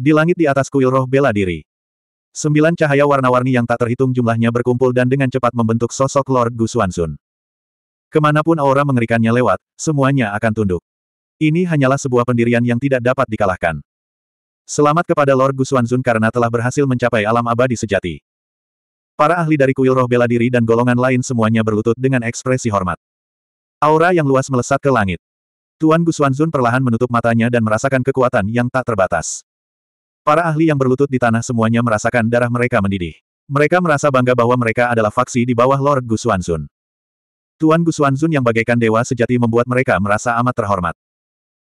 Di langit di atas kuil roh bela diri. Sembilan cahaya warna-warni yang tak terhitung jumlahnya berkumpul dan dengan cepat membentuk sosok Lord Gu Xuanzun. Kemanapun aura mengerikannya lewat, semuanya akan tunduk. Ini hanyalah sebuah pendirian yang tidak dapat dikalahkan. Selamat kepada Lord Gu Xuanzun karena telah berhasil mencapai alam abadi sejati. Para ahli dari kuil roh bela diri dan golongan lain semuanya berlutut dengan ekspresi hormat. Aura yang luas melesat ke langit. Tuan Gu Xuanzun perlahan menutup matanya dan merasakan kekuatan yang tak terbatas. Para ahli yang berlutut di tanah semuanya merasakan darah mereka mendidih. Mereka merasa bangga bahwa mereka adalah faksi di bawah Lord Gusuanzun. Tuan Gusuanzun yang bagaikan dewa sejati membuat mereka merasa amat terhormat.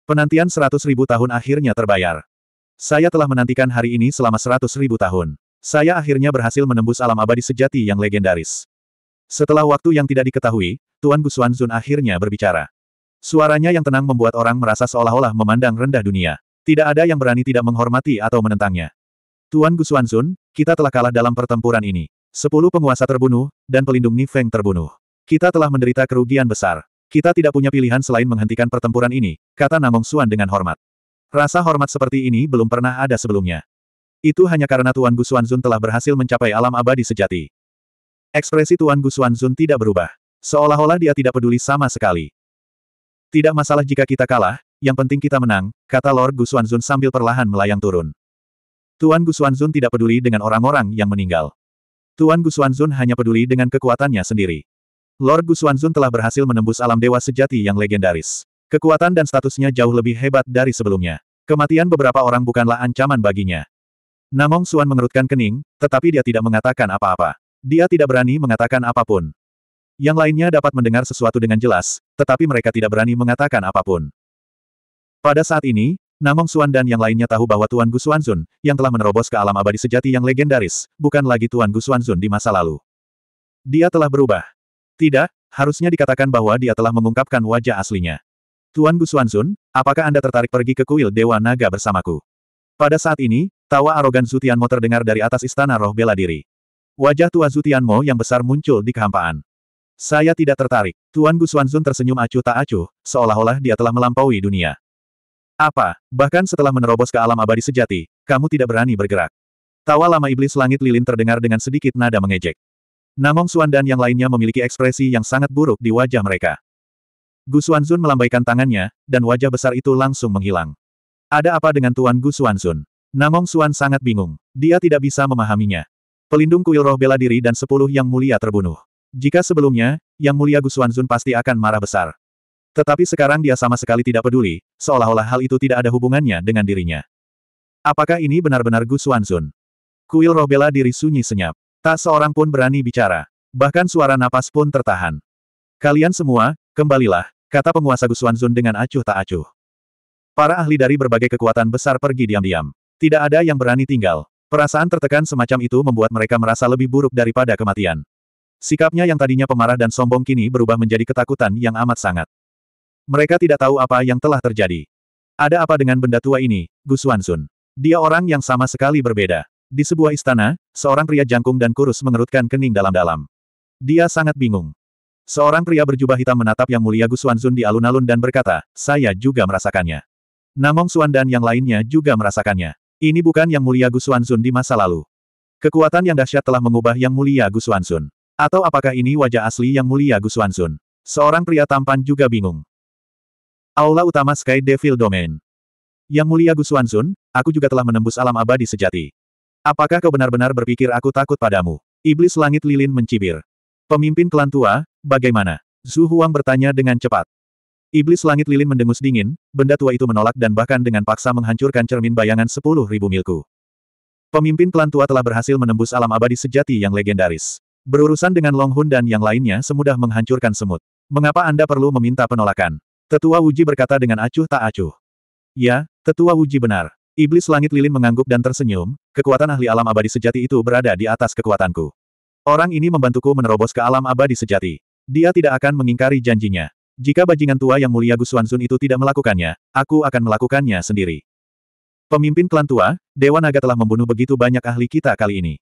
Penantian seratus ribu tahun akhirnya terbayar. Saya telah menantikan hari ini selama seratus ribu tahun. Saya akhirnya berhasil menembus alam abadi sejati yang legendaris. Setelah waktu yang tidak diketahui, Tuan Gusuanzun akhirnya berbicara. Suaranya yang tenang membuat orang merasa seolah-olah memandang rendah dunia. Tidak ada yang berani tidak menghormati atau menentangnya. Tuan Gu Xuanzun, kita telah kalah dalam pertempuran ini. Sepuluh penguasa terbunuh, dan pelindung Nifeng terbunuh. Kita telah menderita kerugian besar. Kita tidak punya pilihan selain menghentikan pertempuran ini, kata Namong Xuan dengan hormat. Rasa hormat seperti ini belum pernah ada sebelumnya. Itu hanya karena Tuan Gu Xuanzun telah berhasil mencapai alam abadi sejati. Ekspresi Tuan Gu Xuanzun tidak berubah. Seolah-olah dia tidak peduli sama sekali. Tidak masalah jika kita kalah, yang penting kita menang, kata Lord Gusuanzun sambil perlahan melayang turun. Tuan Gusuanzun tidak peduli dengan orang-orang yang meninggal. Tuan Gusuanzun hanya peduli dengan kekuatannya sendiri. Lord Gusuanzun telah berhasil menembus alam dewa sejati yang legendaris. Kekuatan dan statusnya jauh lebih hebat dari sebelumnya. Kematian beberapa orang bukanlah ancaman baginya. Namong Suan mengerutkan kening, tetapi dia tidak mengatakan apa-apa. Dia tidak berani mengatakan apapun. Yang lainnya dapat mendengar sesuatu dengan jelas, tetapi mereka tidak berani mengatakan apapun. Pada saat ini, Namong Xuan dan yang lainnya tahu bahwa Tuan Gu Xuanzun, yang telah menerobos ke alam abadi sejati yang legendaris, bukan lagi Tuan Gu Xuanzun di masa lalu. Dia telah berubah. Tidak, harusnya dikatakan bahwa dia telah mengungkapkan wajah aslinya. Tuan Gu Xuanzun, apakah Anda tertarik pergi ke kuil Dewa Naga bersamaku? Pada saat ini, tawa arogan Zutianmo terdengar dari atas istana roh bela diri. Wajah tua Zutianmo yang besar muncul di kehampaan. Saya tidak tertarik. Tuan Gu Xuanzun tersenyum acuh tak acuh, seolah-olah dia telah melampaui dunia. Apa, bahkan setelah menerobos ke alam abadi sejati, kamu tidak berani bergerak. Tawa lama iblis langit lilin terdengar dengan sedikit nada mengejek. Namong Suan dan yang lainnya memiliki ekspresi yang sangat buruk di wajah mereka. Gu Zun melambaikan tangannya, dan wajah besar itu langsung menghilang. Ada apa dengan Tuan Gu Zun? Namong Suan sangat bingung. Dia tidak bisa memahaminya. Pelindung kuil roh bela diri dan sepuluh yang mulia terbunuh. Jika sebelumnya, yang mulia Gu Zun pasti akan marah besar. Tetapi sekarang dia sama sekali tidak peduli, seolah-olah hal itu tidak ada hubungannya dengan dirinya. Apakah ini benar-benar Gu Xuanzun? Kuil roh bela diri sunyi senyap. Tak seorang pun berani bicara. Bahkan suara napas pun tertahan. Kalian semua, kembalilah, kata penguasa Gu Xuanzun dengan acuh tak acuh. Para ahli dari berbagai kekuatan besar pergi diam-diam. Tidak ada yang berani tinggal. Perasaan tertekan semacam itu membuat mereka merasa lebih buruk daripada kematian. Sikapnya yang tadinya pemarah dan sombong kini berubah menjadi ketakutan yang amat sangat. Mereka tidak tahu apa yang telah terjadi. Ada apa dengan benda tua ini, Gu Sun? Dia orang yang sama sekali berbeda. Di sebuah istana, seorang pria jangkung dan kurus mengerutkan kening dalam-dalam. Dia sangat bingung. Seorang pria berjubah hitam menatap yang mulia Gu Xuanzun di alun-alun dan berkata, saya juga merasakannya. Namong Suan dan yang lainnya juga merasakannya. Ini bukan yang mulia Gu Xuanzun di masa lalu. Kekuatan yang dahsyat telah mengubah yang mulia Gu Xuanzun. Atau apakah ini wajah asli yang mulia Gu Xuanzun? Seorang pria tampan juga bingung. Aula utama Sky Devil Domain. Yang mulia Gu Xuanzun, aku juga telah menembus alam abadi sejati. Apakah kau benar-benar berpikir aku takut padamu? Iblis langit lilin mencibir. Pemimpin klan tua, bagaimana? Zhu Huang bertanya dengan cepat. Iblis langit lilin mendengus dingin, benda tua itu menolak dan bahkan dengan paksa menghancurkan cermin bayangan sepuluh ribu milku. Pemimpin klan tua telah berhasil menembus alam abadi sejati yang legendaris. Berurusan dengan Long Hun dan yang lainnya semudah menghancurkan semut. Mengapa Anda perlu meminta penolakan? Tetua Wuji berkata dengan acuh tak acuh. Ya, Tetua Wuji benar. Iblis langit lilin mengangguk dan tersenyum, kekuatan ahli alam abadi sejati itu berada di atas kekuatanku. Orang ini membantuku menerobos ke alam abadi sejati. Dia tidak akan mengingkari janjinya. Jika bajingan tua yang mulia Gu Sun itu tidak melakukannya, aku akan melakukannya sendiri. Pemimpin klan tua, Dewa Naga telah membunuh begitu banyak ahli kita kali ini.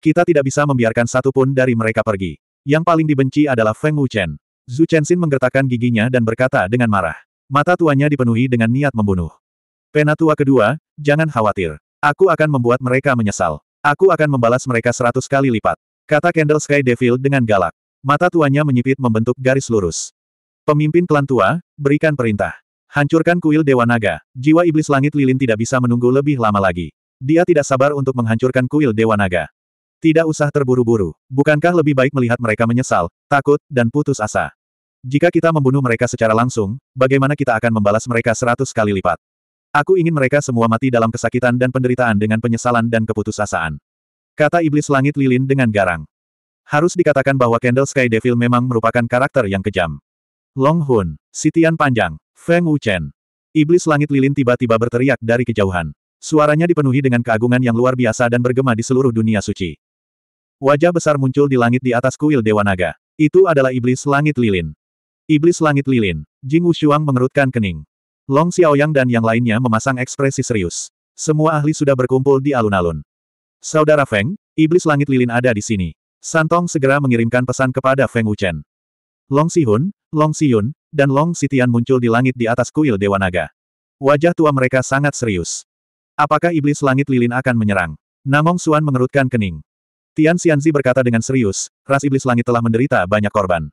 Kita tidak bisa membiarkan satupun dari mereka pergi. Yang paling dibenci adalah Feng Wuchen. Zhu Chenxin menggertakkan giginya dan berkata dengan marah. Mata tuanya dipenuhi dengan niat membunuh. Penatua kedua, jangan khawatir. Aku akan membuat mereka menyesal. Aku akan membalas mereka seratus kali lipat. Kata Candle Sky Devil dengan galak. Mata tuanya menyipit membentuk garis lurus. Pemimpin klan tua, berikan perintah. Hancurkan kuil Dewa Naga. Jiwa Iblis Langit Lilin tidak bisa menunggu lebih lama lagi. Dia tidak sabar untuk menghancurkan kuil Dewa Naga. Tidak usah terburu-buru. Bukankah lebih baik melihat mereka menyesal, takut, dan putus asa? Jika kita membunuh mereka secara langsung, bagaimana kita akan membalas mereka seratus kali lipat? Aku ingin mereka semua mati dalam kesakitan dan penderitaan dengan penyesalan dan keputusasaan. Kata Iblis Langit Lilin dengan garang. Harus dikatakan bahwa Candle Sky Devil memang merupakan karakter yang kejam. Long Hun, Sitian Panjang, Feng Wuchen. Iblis Langit Lilin tiba-tiba berteriak dari kejauhan. Suaranya dipenuhi dengan keagungan yang luar biasa dan bergema di seluruh dunia suci. Wajah besar muncul di langit di atas kuil Dewa Naga. Itu adalah iblis langit lilin. Iblis langit lilin. Jing Wushuang mengerutkan kening. Long Xiaoyang dan yang lainnya memasang ekspresi serius. Semua ahli sudah berkumpul di alun-alun. Saudara Feng, iblis langit lilin ada di sini. Santong segera mengirimkan pesan kepada Feng Wuchen. Long Sihun, Long Siyun, dan Long Sitian muncul di langit di atas kuil Dewa Naga. Wajah tua mereka sangat serius. Apakah iblis langit lilin akan menyerang? Namong Suan mengerutkan kening. Tian Xianzi berkata dengan serius, ras iblis langit telah menderita banyak korban.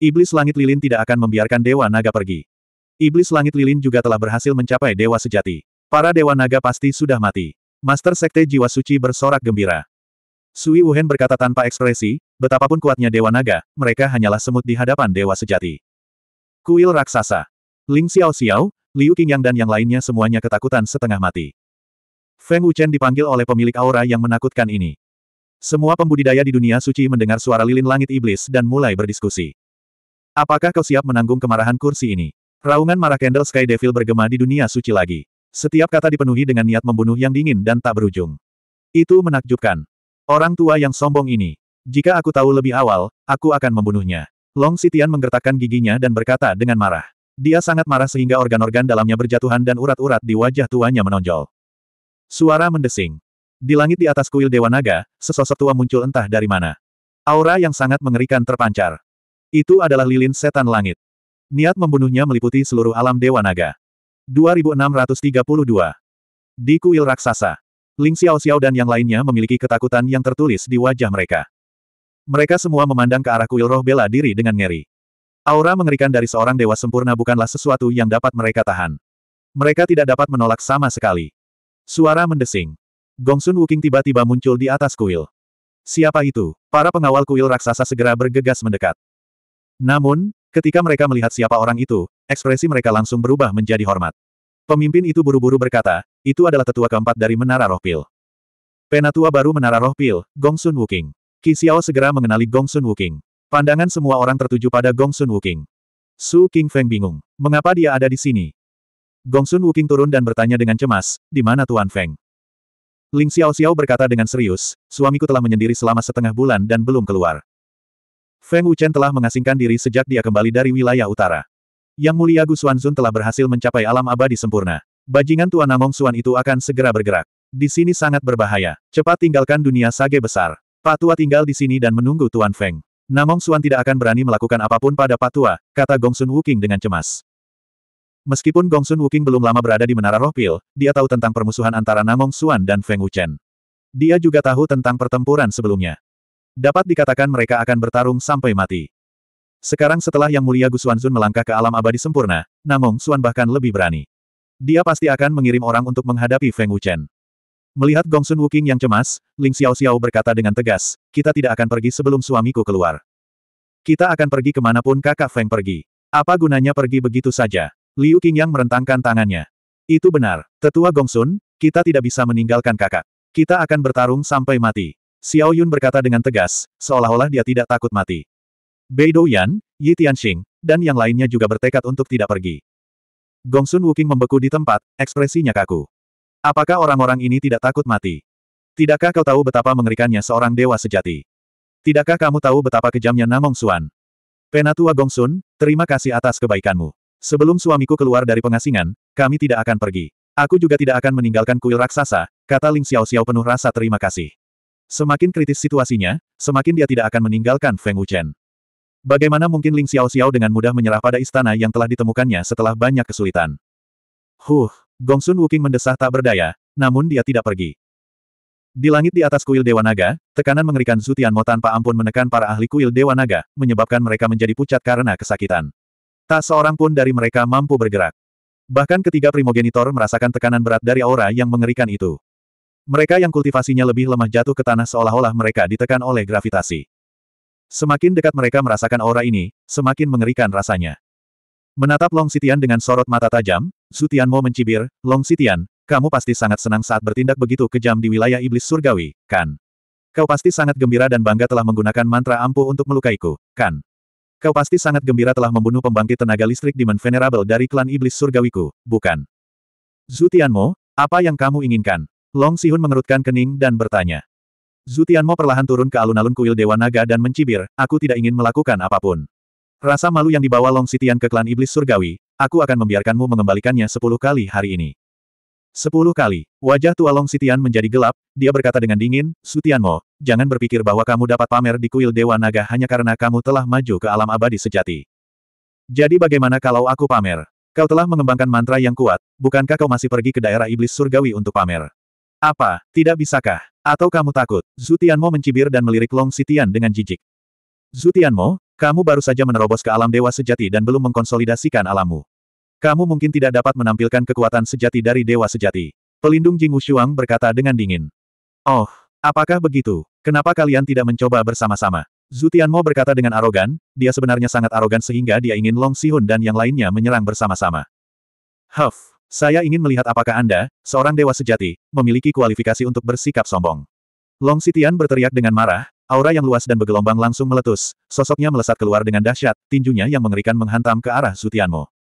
Iblis langit lilin tidak akan membiarkan dewa naga pergi. Iblis langit lilin juga telah berhasil mencapai dewa sejati. Para dewa naga pasti sudah mati. Master Sekte Jiwa Suci bersorak gembira. Sui Wuhen berkata tanpa ekspresi, betapapun kuatnya dewa naga, mereka hanyalah semut di hadapan dewa sejati. Kuil raksasa. Ling Xiao Xiao, Liu Qingyang dan yang lainnya semuanya ketakutan setengah mati. Feng Wuchen dipanggil oleh pemilik aura yang menakutkan ini. Semua pembudidaya di dunia suci mendengar suara lilin langit iblis dan mulai berdiskusi. Apakah kau siap menanggung kemarahan kursi ini? Raungan marah Candle Sky Devil bergema di dunia suci lagi. Setiap kata dipenuhi dengan niat membunuh yang dingin dan tak berujung. Itu menakjubkan. Orang tua yang sombong ini. Jika aku tahu lebih awal, aku akan membunuhnya. Long Sitian menggertakkan giginya dan berkata dengan marah. Dia sangat marah sehingga organ-organ dalamnya berjatuhan dan urat-urat di wajah tuanya menonjol. Suara mendesing. Di langit di atas kuil Dewa Naga, sesosok tua muncul entah dari mana. Aura yang sangat mengerikan terpancar. Itu adalah lilin setan langit. Niat membunuhnya meliputi seluruh alam Dewa Naga. 2632. Di kuil raksasa. Ling Xiao Xiao dan yang lainnya memiliki ketakutan yang tertulis di wajah mereka. Mereka semua memandang ke arah kuil roh bela diri dengan ngeri. Aura mengerikan dari seorang dewa sempurna bukanlah sesuatu yang dapat mereka tahan. Mereka tidak dapat menolak sama sekali. Suara mendesing. Gongsun Wuking tiba-tiba muncul di atas kuil. Siapa itu? Para pengawal kuil raksasa segera bergegas mendekat. Namun, ketika mereka melihat siapa orang itu, ekspresi mereka langsung berubah menjadi hormat. Pemimpin itu buru-buru berkata, itu adalah tetua keempat dari Menara Roh Pil. Penatua baru Menara Roh Pil, Gongsun Wuking. Qi Xiao segera mengenali Gongsun Wuking. Pandangan semua orang tertuju pada Gongsun Wuking. Su King Feng bingung. Mengapa dia ada di sini? Gongsun Wuking turun dan bertanya dengan cemas, di mana Tuan Feng? Ling Xiao Xiao berkata dengan serius, suamiku telah menyendiri selama setengah bulan dan belum keluar. Feng Wuchen telah mengasingkan diri sejak dia kembali dari wilayah utara. Yang mulia Gu Xuanzun telah berhasil mencapai alam abadi sempurna. Bajingan Tuan Namong Xuan itu akan segera bergerak. Di sini sangat berbahaya. Cepat tinggalkan dunia sage besar. Pak tua tinggal di sini dan menunggu Tuan Feng. Namong Xuan tidak akan berani melakukan apapun pada Pak tua. kata Gongsun Wuking dengan cemas. Meskipun Gongsun Wuking belum lama berada di Menara Roh Pil, dia tahu tentang permusuhan antara Namong Xuan dan Feng Wuchen. Dia juga tahu tentang pertempuran sebelumnya. Dapat dikatakan mereka akan bertarung sampai mati. Sekarang setelah Yang Mulia Gu Xuanzun melangkah ke alam abadi sempurna, Namong Xuan bahkan lebih berani. Dia pasti akan mengirim orang untuk menghadapi Feng Wuchen. Melihat Gongsun Wuking yang cemas, Ling Xiao Xiao berkata dengan tegas, kita tidak akan pergi sebelum suamiku keluar. Kita akan pergi kemanapun kakak Feng pergi. Apa gunanya pergi begitu saja? Liu Qingyang merentangkan tangannya. Itu benar, Tetua Gongsun, kita tidak bisa meninggalkan kakak. Kita akan bertarung sampai mati. Xiao Yun berkata dengan tegas, seolah-olah dia tidak takut mati. Bei Douyan, Yi Tianxing, dan yang lainnya juga bertekad untuk tidak pergi. Gongsun Wuking membeku di tempat, ekspresinya kaku. Apakah orang-orang ini tidak takut mati? Tidakkah kau tahu betapa mengerikannya seorang dewa sejati? Tidakkah kamu tahu betapa kejamnya Namong Suan? Penatua Gongsun, terima kasih atas kebaikanmu. Sebelum suamiku keluar dari pengasingan, kami tidak akan pergi. Aku juga tidak akan meninggalkan kuil raksasa, kata Ling Xiao Xiao penuh rasa terima kasih. Semakin kritis situasinya, semakin dia tidak akan meninggalkan Feng Wuchen. Bagaimana mungkin Ling Xiao Xiao dengan mudah menyerah pada istana yang telah ditemukannya setelah banyak kesulitan? Huh, Gongsun Wuking mendesah tak berdaya, namun dia tidak pergi. Di langit di atas kuil Dewa Naga, tekanan mengerikan Zutian Mo tanpa ampun menekan para ahli kuil Dewa Naga, menyebabkan mereka menjadi pucat karena kesakitan. Tak seorang pun dari mereka mampu bergerak. Bahkan ketiga primogenitor merasakan tekanan berat dari aura yang mengerikan itu. Mereka yang kultivasinya lebih lemah jatuh ke tanah seolah-olah mereka ditekan oleh gravitasi. Semakin dekat mereka merasakan aura ini, semakin mengerikan rasanya. Menatap Long Sitian dengan sorot mata tajam, Sutianmo mencibir, Long Sitian, kamu pasti sangat senang saat bertindak begitu kejam di wilayah iblis surgawi, kan? Kau pasti sangat gembira dan bangga telah menggunakan mantra ampuh untuk melukaiku, kan? Kau pasti sangat gembira telah membunuh pembangkit tenaga listrik Demon Venerable dari klan iblis surgawiku, bukan? Zutianmo, apa yang kamu inginkan? Long Sihun mengerutkan kening dan bertanya. Zutianmo perlahan turun ke alun-alun kuil Dewa Naga dan mencibir, aku tidak ingin melakukan apapun. Rasa malu yang dibawa Long Sitian ke klan iblis surgawi, aku akan membiarkanmu mengembalikannya sepuluh kali hari ini. Sepuluh kali. Wajah tua Long Sitian menjadi gelap, dia berkata dengan dingin, Sutianmo, jangan berpikir bahwa kamu dapat pamer di kuil Dewa Naga hanya karena kamu telah maju ke alam abadi sejati. Jadi bagaimana kalau aku pamer? Kau telah mengembangkan mantra yang kuat, bukankah kau masih pergi ke daerah iblis surgawi untuk pamer? Apa, tidak bisakah? Atau kamu takut? Zutianmo mencibir dan melirik Long Sitian dengan jijik. Zutianmo, kamu baru saja menerobos ke alam dewa sejati dan belum mengkonsolidasikan alammu. Kamu mungkin tidak dapat menampilkan kekuatan sejati dari Dewa Sejati. Pelindung Jing Wushuang berkata dengan dingin. Oh, apakah begitu? Kenapa kalian tidak mencoba bersama-sama? Zutianmo berkata dengan arogan, dia sebenarnya sangat arogan sehingga dia ingin Long Sihun dan yang lainnya menyerang bersama-sama. Huff, saya ingin melihat apakah Anda, seorang Dewa Sejati, memiliki kualifikasi untuk bersikap sombong. Long Sitian berteriak dengan marah, aura yang luas dan bergelombang langsung meletus, sosoknya melesat keluar dengan dahsyat, tinjunya yang mengerikan menghantam ke arah Zutianmo.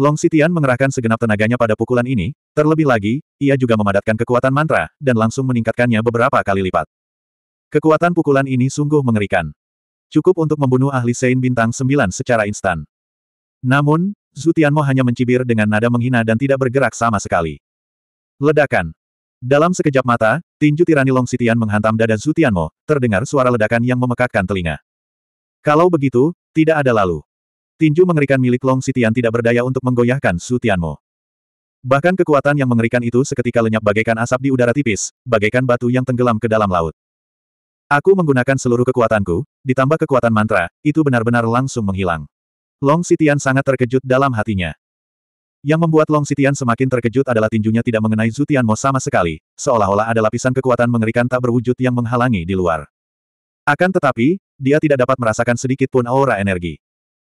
Long Sitian mengerahkan segenap tenaganya pada pukulan ini, terlebih lagi, ia juga memadatkan kekuatan mantra, dan langsung meningkatkannya beberapa kali lipat. Kekuatan pukulan ini sungguh mengerikan. Cukup untuk membunuh ahli Sein Bintang 9 secara instan. Namun, Zutianmo hanya mencibir dengan nada menghina dan tidak bergerak sama sekali. Ledakan. Dalam sekejap mata, tinju tirani Long Sitian menghantam dada Zutianmo, terdengar suara ledakan yang memekakkan telinga. Kalau begitu, tidak ada lalu. Tinju mengerikan milik Long Sitian tidak berdaya untuk menggoyahkan Su Tianmo. Bahkan kekuatan yang mengerikan itu seketika lenyap bagaikan asap di udara tipis, bagaikan batu yang tenggelam ke dalam laut. Aku menggunakan seluruh kekuatanku, ditambah kekuatan mantra, itu benar-benar langsung menghilang. Long Sitian sangat terkejut dalam hatinya. Yang membuat Long Sitian semakin terkejut adalah tinjunya tidak mengenai Zutianmo sama sekali, seolah-olah ada lapisan kekuatan mengerikan tak berwujud yang menghalangi di luar. Akan tetapi, dia tidak dapat merasakan sedikit pun aura energi.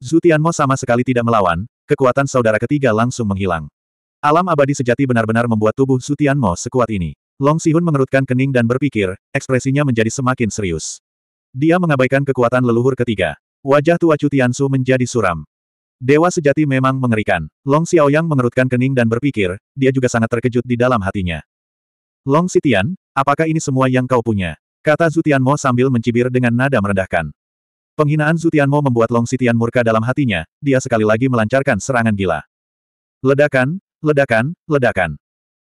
Zutianmo sama sekali tidak melawan, kekuatan saudara ketiga langsung menghilang. Alam abadi sejati benar-benar membuat tubuh Zutianmo sekuat ini. Long Sihun mengerutkan kening dan berpikir, ekspresinya menjadi semakin serius. Dia mengabaikan kekuatan leluhur ketiga. Wajah tua Cutiansu menjadi suram. Dewa sejati memang mengerikan. Long Xiaoyang mengerutkan kening dan berpikir, dia juga sangat terkejut di dalam hatinya. Long Sitian, apakah ini semua yang kau punya? Kata Zutian Mo sambil mencibir dengan nada merendahkan. Penghinaan Zutianmo membuat Long Sitian murka dalam hatinya, dia sekali lagi melancarkan serangan gila. Ledakan, ledakan, ledakan.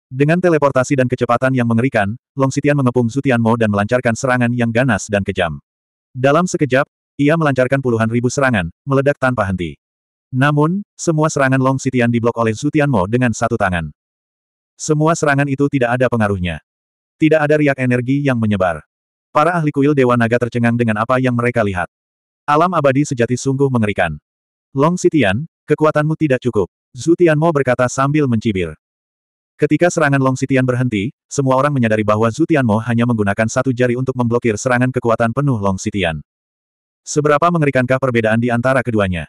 Dengan teleportasi dan kecepatan yang mengerikan, Long Sitian mengepung Zutianmo dan melancarkan serangan yang ganas dan kejam. Dalam sekejap, ia melancarkan puluhan ribu serangan, meledak tanpa henti. Namun, semua serangan Long Sitian diblok oleh Zutianmo dengan satu tangan. Semua serangan itu tidak ada pengaruhnya. Tidak ada riak energi yang menyebar. Para ahli kuil Dewa Naga tercengang dengan apa yang mereka lihat. Alam abadi sejati sungguh mengerikan. Long Sitian, kekuatanmu tidak cukup. Zutianmo berkata sambil mencibir. Ketika serangan Long Sitian berhenti, semua orang menyadari bahwa Zutianmo hanya menggunakan satu jari untuk memblokir serangan kekuatan penuh Long Sitian. Seberapa mengerikankah perbedaan di antara keduanya?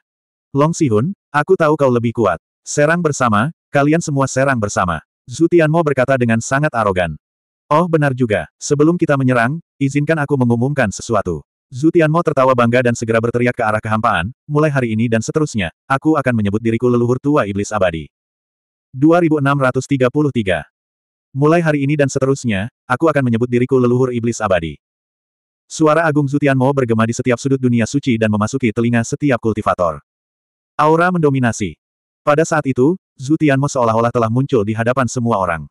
Long Sihun, aku tahu kau lebih kuat. Serang bersama, kalian semua serang bersama. Zutianmo berkata dengan sangat arogan. Oh benar juga, sebelum kita menyerang, izinkan aku mengumumkan sesuatu. Zutianmo Tianmo tertawa bangga dan segera berteriak ke arah kehampaan, mulai hari ini dan seterusnya, aku akan menyebut diriku leluhur tua iblis abadi. 2633 Mulai hari ini dan seterusnya, aku akan menyebut diriku leluhur iblis abadi. Suara agung Zutianmo Tianmo bergema di setiap sudut dunia suci dan memasuki telinga setiap kultivator. Aura mendominasi. Pada saat itu, Zutianmo Tianmo seolah-olah telah muncul di hadapan semua orang.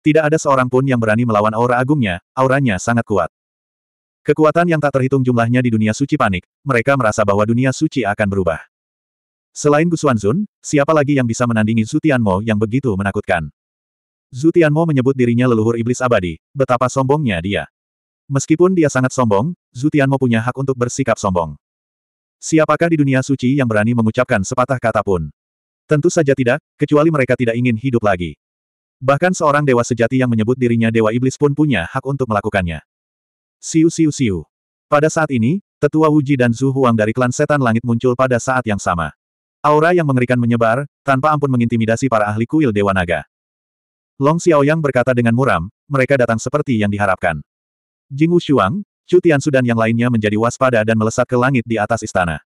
Tidak ada seorang pun yang berani melawan aura agungnya, auranya sangat kuat. Kekuatan yang tak terhitung jumlahnya di dunia suci panik, mereka merasa bahwa dunia suci akan berubah. Selain Gusuanzun, siapa lagi yang bisa menandingi Zutianmo yang begitu menakutkan? Zutianmo menyebut dirinya leluhur iblis abadi, betapa sombongnya dia. Meskipun dia sangat sombong, Zutianmo punya hak untuk bersikap sombong. Siapakah di dunia suci yang berani mengucapkan sepatah kata pun? Tentu saja tidak, kecuali mereka tidak ingin hidup lagi. Bahkan seorang dewa sejati yang menyebut dirinya dewa iblis pun punya hak untuk melakukannya. Siu siu siu. Pada saat ini, tetua Wuji dan Zhu Huang dari klan setan langit muncul pada saat yang sama. Aura yang mengerikan menyebar, tanpa ampun mengintimidasi para ahli kuil Dewa Naga. Long Xiaoyang berkata dengan muram, mereka datang seperti yang diharapkan. Jing Wuxuang, Chu Tiansu dan yang lainnya menjadi waspada dan melesat ke langit di atas istana.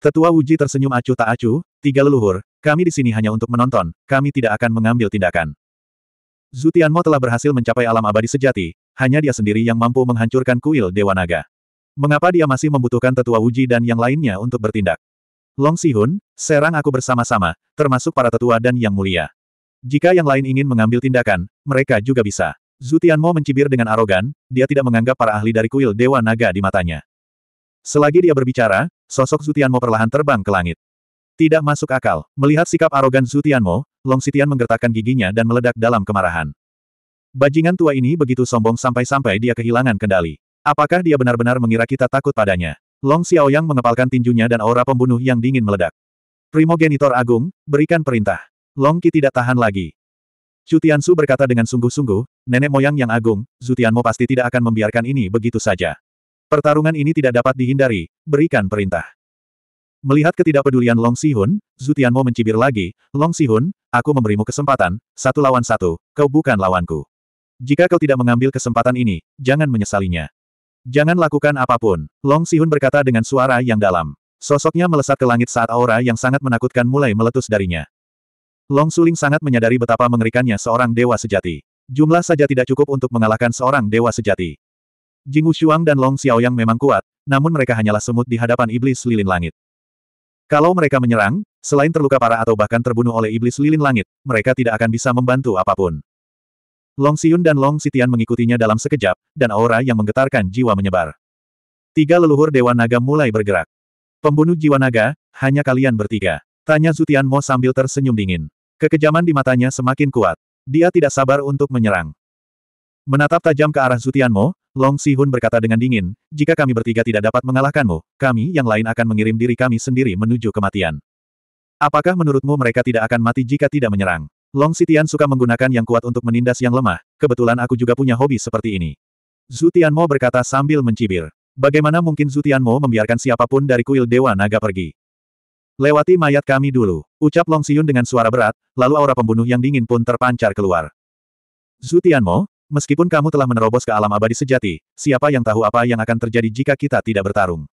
Tetua Wuji tersenyum acuh tak acuh, tiga leluhur, kami di sini hanya untuk menonton, kami tidak akan mengambil tindakan. Zutianmo telah berhasil mencapai alam abadi sejati, hanya dia sendiri yang mampu menghancurkan kuil Dewa Naga. Mengapa dia masih membutuhkan tetua Wuji dan yang lainnya untuk bertindak? Long Sihun, serang aku bersama-sama, termasuk para tetua dan yang mulia. Jika yang lain ingin mengambil tindakan, mereka juga bisa. Zutianmo mencibir dengan arogan, dia tidak menganggap para ahli dari kuil Dewa Naga di matanya. Selagi dia berbicara, sosok Zutianmo perlahan terbang ke langit. Tidak masuk akal, melihat sikap arogan Zutianmo, Long Sitian menggertakkan giginya dan meledak dalam kemarahan. Bajingan tua ini begitu sombong sampai-sampai dia kehilangan kendali. Apakah dia benar-benar mengira kita takut padanya? Long Xiaoyang mengepalkan tinjunya dan aura pembunuh yang dingin meledak. Primogenitor Agung, berikan perintah. Long Qi tidak tahan lagi. Chu Tiansu berkata dengan sungguh-sungguh, nenek moyang yang agung, Mo pasti tidak akan membiarkan ini begitu saja. Pertarungan ini tidak dapat dihindari, berikan perintah. Melihat ketidakpedulian Long Sihun, Mo mencibir lagi, Long Sihun, aku memberimu kesempatan, satu lawan satu, kau bukan lawanku. Jika kau tidak mengambil kesempatan ini, jangan menyesalinya. Jangan lakukan apapun, Long Sihun berkata dengan suara yang dalam. Sosoknya melesat ke langit saat aura yang sangat menakutkan mulai meletus darinya. Long Suling sangat menyadari betapa mengerikannya seorang dewa sejati. Jumlah saja tidak cukup untuk mengalahkan seorang dewa sejati. Jing Wushuang dan Long Xiaoyang memang kuat, namun mereka hanyalah semut di hadapan iblis lilin langit. Kalau mereka menyerang, selain terluka parah atau bahkan terbunuh oleh iblis lilin langit, mereka tidak akan bisa membantu apapun. Long Siun dan Long Sitian mengikutinya dalam sekejap, dan aura yang menggetarkan jiwa menyebar. Tiga leluhur Dewa Naga mulai bergerak. Pembunuh jiwa naga, hanya kalian bertiga. Tanya Zutian Mo sambil tersenyum dingin. Kekejaman di matanya semakin kuat. Dia tidak sabar untuk menyerang. Menatap tajam ke arah Zutian Mo, Long Sihun berkata dengan dingin, jika kami bertiga tidak dapat mengalahkanmu, kami yang lain akan mengirim diri kami sendiri menuju kematian. Apakah menurutmu mereka tidak akan mati jika tidak menyerang? Long Sitian suka menggunakan yang kuat untuk menindas yang lemah, kebetulan aku juga punya hobi seperti ini. Zutianmo berkata sambil mencibir. Bagaimana mungkin Zutianmo membiarkan siapapun dari kuil Dewa Naga pergi? Lewati mayat kami dulu, ucap Long Siyun dengan suara berat, lalu aura pembunuh yang dingin pun terpancar keluar. Zutianmo, meskipun kamu telah menerobos ke alam abadi sejati, siapa yang tahu apa yang akan terjadi jika kita tidak bertarung?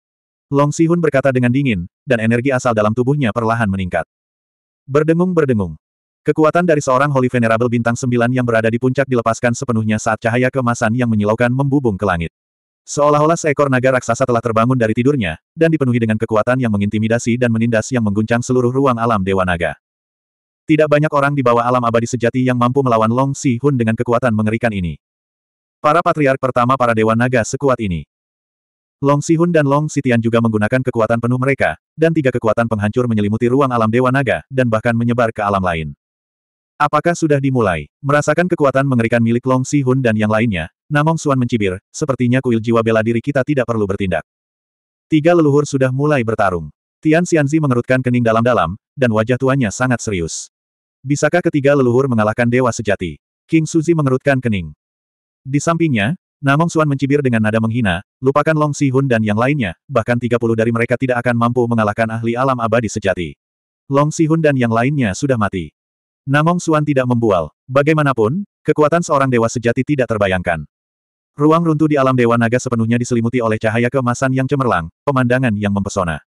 Long Sihun berkata dengan dingin, dan energi asal dalam tubuhnya perlahan meningkat. Berdengung-berdengung, Kekuatan dari seorang Holy Venerable bintang 9 yang berada di puncak dilepaskan sepenuhnya saat cahaya kemasan yang menyilaukan membubung ke langit. Seolah-olah seekor naga raksasa telah terbangun dari tidurnya, dan dipenuhi dengan kekuatan yang mengintimidasi dan menindas yang mengguncang seluruh ruang alam Dewa Naga. Tidak banyak orang di bawah alam abadi sejati yang mampu melawan Long Si Hun dengan kekuatan mengerikan ini. Para patriark pertama para dewa naga sekuat ini. Long Si Hun dan Long Si Tian juga menggunakan kekuatan penuh mereka, dan tiga kekuatan penghancur menyelimuti ruang alam dewa naga, dan bahkan menyebar ke alam lain. Apakah sudah dimulai? Merasakan kekuatan mengerikan milik Long Si Hun dan yang lainnya, Namong Suan mencibir, sepertinya kuil jiwa bela diri kita tidak perlu bertindak. Tiga leluhur sudah mulai bertarung. Tian Xianzi mengerutkan kening dalam-dalam, dan wajah tuannya sangat serius. Bisakah ketiga leluhur mengalahkan dewa sejati? King Suzi mengerutkan kening. Di sampingnya, Namong Suan mencibir dengan nada menghina, lupakan Long Si Hun dan yang lainnya, bahkan 30 dari mereka tidak akan mampu mengalahkan ahli alam abadi sejati. Long Si Hun dan yang lainnya sudah mati. Namong Suan tidak membual. Bagaimanapun, kekuatan seorang dewa sejati tidak terbayangkan. Ruang runtuh di alam dewa naga sepenuhnya diselimuti oleh cahaya keemasan yang cemerlang, pemandangan yang mempesona.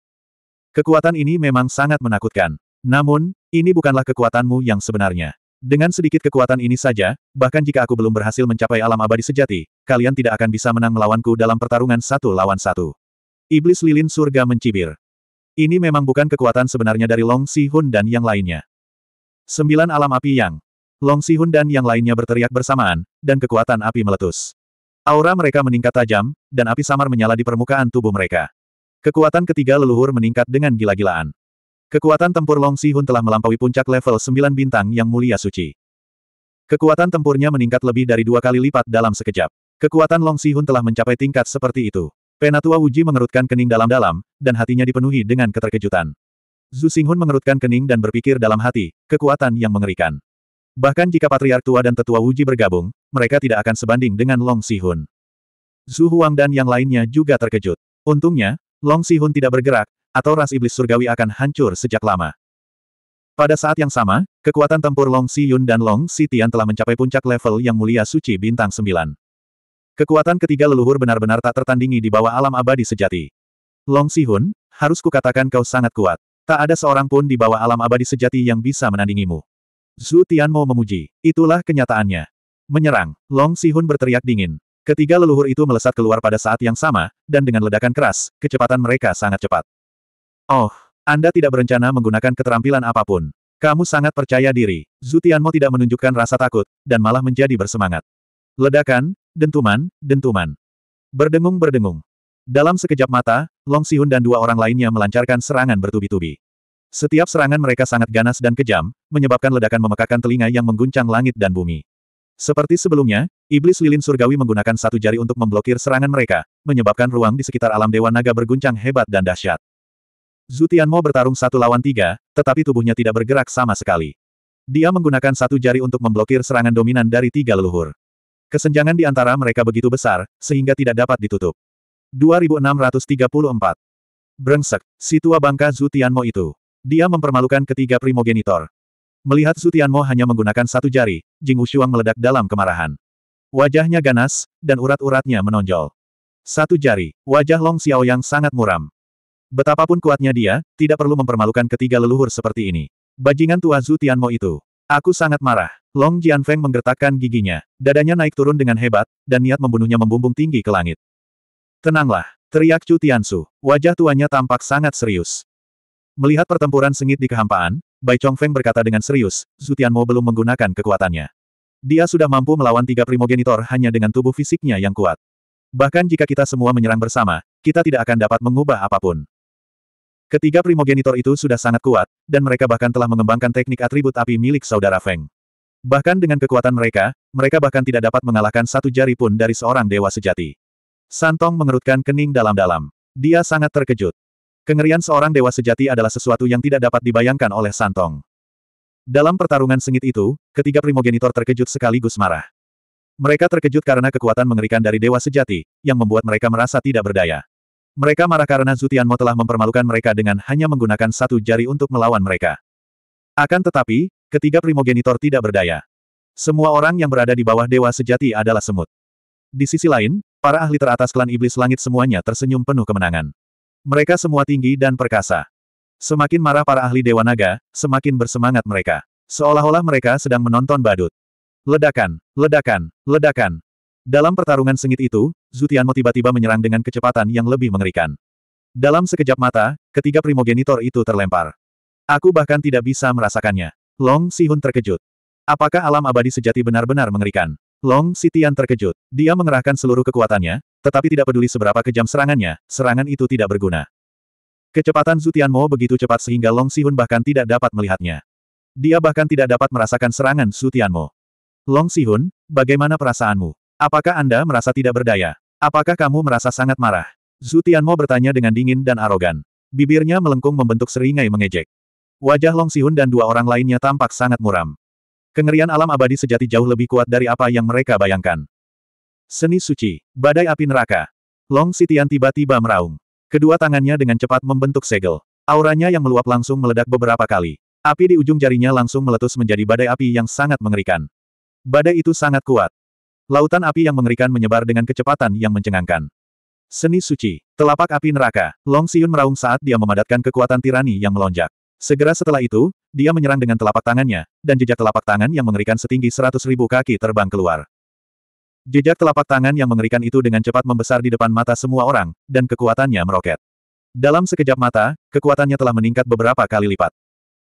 Kekuatan ini memang sangat menakutkan. Namun, ini bukanlah kekuatanmu yang sebenarnya. Dengan sedikit kekuatan ini saja, bahkan jika aku belum berhasil mencapai alam abadi sejati, kalian tidak akan bisa menang melawanku dalam pertarungan satu lawan satu. Iblis lilin surga mencibir. Ini memang bukan kekuatan sebenarnya dari Long Si Hun dan yang lainnya. Sembilan alam api yang Long Sihun dan yang lainnya berteriak bersamaan, dan kekuatan api meletus. Aura mereka meningkat tajam, dan api samar menyala di permukaan tubuh mereka. Kekuatan ketiga leluhur meningkat dengan gila-gilaan. Kekuatan tempur Long Sihun telah melampaui puncak level sembilan bintang yang mulia suci. Kekuatan tempurnya meningkat lebih dari dua kali lipat dalam sekejap. Kekuatan Long Sihun telah mencapai tingkat seperti itu. Penatua Wuji mengerutkan kening dalam-dalam, dan hatinya dipenuhi dengan keterkejutan. Zhu Xinghun mengerutkan kening dan berpikir dalam hati, kekuatan yang mengerikan. Bahkan jika Patriark Tua dan Tetua Wuji bergabung, mereka tidak akan sebanding dengan Long Sihun. Zhu Huang dan yang lainnya juga terkejut. Untungnya, Long Sihun tidak bergerak, atau ras iblis surgawi akan hancur sejak lama. Pada saat yang sama, kekuatan tempur Long Siyun dan Long Sitian telah mencapai puncak level yang mulia suci bintang 9. Kekuatan ketiga leluhur benar-benar tak tertandingi di bawah alam abadi sejati. Long Sihun, harus kukatakan kau sangat kuat. Tak ada seorang pun di bawah alam abadi sejati yang bisa menandingimu. Zhu Tianmo memuji. Itulah kenyataannya. Menyerang, Long Sihun berteriak dingin. Ketiga leluhur itu melesat keluar pada saat yang sama, dan dengan ledakan keras, kecepatan mereka sangat cepat. Oh, Anda tidak berencana menggunakan keterampilan apapun. Kamu sangat percaya diri. Zutianmo tidak menunjukkan rasa takut, dan malah menjadi bersemangat. Ledakan, dentuman, dentuman. Berdengung-berdengung. Dalam sekejap mata, Long Siun dan dua orang lainnya melancarkan serangan bertubi-tubi. Setiap serangan mereka sangat ganas dan kejam, menyebabkan ledakan memekakan telinga yang mengguncang langit dan bumi. Seperti sebelumnya, iblis lilin surgawi menggunakan satu jari untuk memblokir serangan mereka, menyebabkan ruang di sekitar alam dewa naga berguncang hebat dan dahsyat. Zutianmo bertarung satu lawan tiga, tetapi tubuhnya tidak bergerak sama sekali. Dia menggunakan satu jari untuk memblokir serangan dominan dari tiga leluhur. Kesenjangan di antara mereka begitu besar, sehingga tidak dapat ditutup. 2634. Brengsek, si tua bangka Zutianmo itu. Dia mempermalukan ketiga primogenitor. Melihat Zutianmo hanya menggunakan satu jari, Jing Wushuang meledak dalam kemarahan. Wajahnya ganas, dan urat-uratnya menonjol. Satu jari, wajah Long Xiaoyang sangat muram. Betapapun kuatnya dia, tidak perlu mempermalukan ketiga leluhur seperti ini. Bajingan tua Zutianmo itu. Aku sangat marah. Long Jianfeng menggertakkan giginya. Dadanya naik turun dengan hebat, dan niat membunuhnya membumbung tinggi ke langit. Tenanglah, teriak Chu Tiansu. Wajah tuanya tampak sangat serius. Melihat pertempuran sengit di kehampaan, Bai Chongfeng berkata dengan serius, Zhu Tianmo belum menggunakan kekuatannya. Dia sudah mampu melawan tiga primogenitor hanya dengan tubuh fisiknya yang kuat. Bahkan jika kita semua menyerang bersama, kita tidak akan dapat mengubah apapun. Ketiga primogenitor itu sudah sangat kuat, dan mereka bahkan telah mengembangkan teknik atribut api milik saudara Feng. Bahkan dengan kekuatan mereka, mereka bahkan tidak dapat mengalahkan satu jari pun dari seorang dewa sejati. Santong mengerutkan kening dalam-dalam. Dia sangat terkejut. Kengerian seorang dewa sejati adalah sesuatu yang tidak dapat dibayangkan oleh Santong. Dalam pertarungan sengit itu, ketiga primogenitor terkejut sekaligus marah. Mereka terkejut karena kekuatan mengerikan dari dewa sejati, yang membuat mereka merasa tidak berdaya. Mereka marah karena Zutianmo telah mempermalukan mereka dengan hanya menggunakan satu jari untuk melawan mereka. Akan tetapi, ketiga primogenitor tidak berdaya. Semua orang yang berada di bawah dewa sejati adalah semut. Di sisi lain, para ahli teratas klan iblis langit semuanya tersenyum penuh kemenangan. Mereka semua tinggi dan perkasa. Semakin marah para ahli Dewa Naga, semakin bersemangat mereka. Seolah-olah mereka sedang menonton badut. Ledakan, ledakan, ledakan. Dalam pertarungan sengit itu, Zutianmo tiba-tiba menyerang dengan kecepatan yang lebih mengerikan. Dalam sekejap mata, ketiga primogenitor itu terlempar. Aku bahkan tidak bisa merasakannya. Long Sihun terkejut. Apakah alam abadi sejati benar-benar mengerikan? Long Sitian terkejut. Dia mengerahkan seluruh kekuatannya, tetapi tidak peduli seberapa kejam serangannya, serangan itu tidak berguna. Kecepatan Zutianmo begitu cepat sehingga Long Sihun bahkan tidak dapat melihatnya. Dia bahkan tidak dapat merasakan serangan Zutianmo. Long Sihun, bagaimana perasaanmu? Apakah Anda merasa tidak berdaya? Apakah kamu merasa sangat marah? Zutianmo bertanya dengan dingin dan arogan. Bibirnya melengkung membentuk seringai mengejek. Wajah Long Sihun dan dua orang lainnya tampak sangat muram. Kengerian alam abadi sejati jauh lebih kuat dari apa yang mereka bayangkan. Seni suci, badai api neraka. Long Sitian tiba-tiba meraung. Kedua tangannya dengan cepat membentuk segel. Auranya yang meluap langsung meledak beberapa kali. Api di ujung jarinya langsung meletus menjadi badai api yang sangat mengerikan. Badai itu sangat kuat. Lautan api yang mengerikan menyebar dengan kecepatan yang mencengangkan. Seni suci, telapak api neraka, Long Siun meraung saat dia memadatkan kekuatan tirani yang melonjak. Segera setelah itu, dia menyerang dengan telapak tangannya, dan jejak telapak tangan yang mengerikan setinggi seratus ribu kaki terbang keluar. Jejak telapak tangan yang mengerikan itu dengan cepat membesar di depan mata semua orang, dan kekuatannya meroket. Dalam sekejap mata, kekuatannya telah meningkat beberapa kali lipat.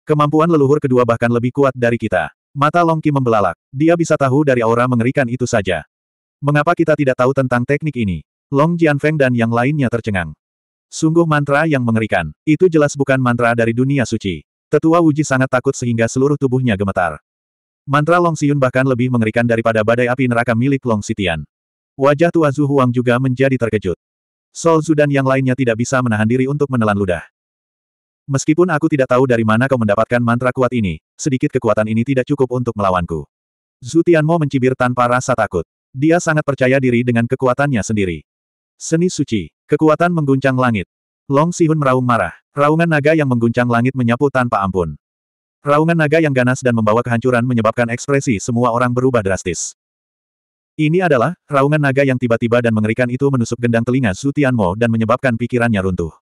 Kemampuan leluhur kedua bahkan lebih kuat dari kita. Mata Longki membelalak. Dia bisa tahu dari aura mengerikan itu saja. Mengapa kita tidak tahu tentang teknik ini? Long Jianfeng dan yang lainnya tercengang. Sungguh mantra yang mengerikan, itu jelas bukan mantra dari dunia suci. Tetua Wuji sangat takut sehingga seluruh tubuhnya gemetar. Mantra Long Siyun bahkan lebih mengerikan daripada badai api neraka milik Long Sitian. Wajah Tua Zhu Huang juga menjadi terkejut. Sol Zhu dan yang lainnya tidak bisa menahan diri untuk menelan ludah. Meskipun aku tidak tahu dari mana kau mendapatkan mantra kuat ini, sedikit kekuatan ini tidak cukup untuk melawanku. Zhu Tianmo mencibir tanpa rasa takut. Dia sangat percaya diri dengan kekuatannya sendiri. Seni suci. Kekuatan mengguncang langit. Long Sihun meraung marah. Raungan naga yang mengguncang langit menyapu tanpa ampun. Raungan naga yang ganas dan membawa kehancuran menyebabkan ekspresi semua orang berubah drastis. Ini adalah, raungan naga yang tiba-tiba dan mengerikan itu menusuk gendang telinga Su Tianmo dan menyebabkan pikirannya runtuh.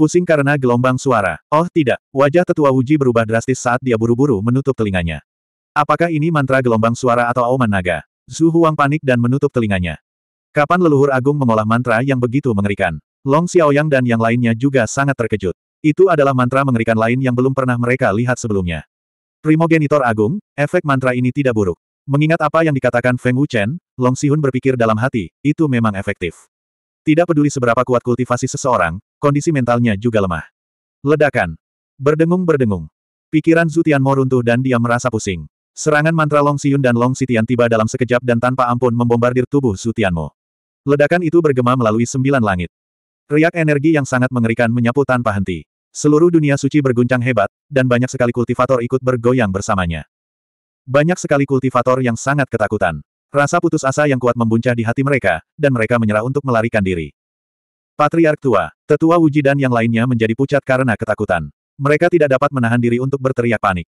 Pusing karena gelombang suara. Oh tidak, wajah tetua Wuji berubah drastis saat dia buru-buru menutup telinganya. Apakah ini mantra gelombang suara atau auman naga? Zhu Huang panik dan menutup telinganya. Kapan leluhur agung mengolah mantra yang begitu mengerikan? Long Xiaoyang dan yang lainnya juga sangat terkejut. Itu adalah mantra mengerikan lain yang belum pernah mereka lihat sebelumnya. Primogenitor agung, efek mantra ini tidak buruk. Mengingat apa yang dikatakan Feng Wuchen, Long Sihun berpikir dalam hati, itu memang efektif. Tidak peduli seberapa kuat kultivasi seseorang, kondisi mentalnya juga lemah. Ledakan. Berdengung-berdengung. Pikiran Zutian Mo runtuh dan dia merasa pusing. Serangan mantra Long Siyun dan Long Sitian tiba dalam sekejap dan tanpa ampun membombardir tubuh Zutian Mo. Ledakan itu bergema melalui sembilan langit. Riak energi yang sangat mengerikan menyapu tanpa henti. Seluruh dunia suci berguncang hebat, dan banyak sekali kultivator ikut bergoyang bersamanya. Banyak sekali kultivator yang sangat ketakutan. Rasa putus asa yang kuat membuncah di hati mereka, dan mereka menyerah untuk melarikan diri. Patriark tua, tetua Wuji dan yang lainnya menjadi pucat karena ketakutan. Mereka tidak dapat menahan diri untuk berteriak panik.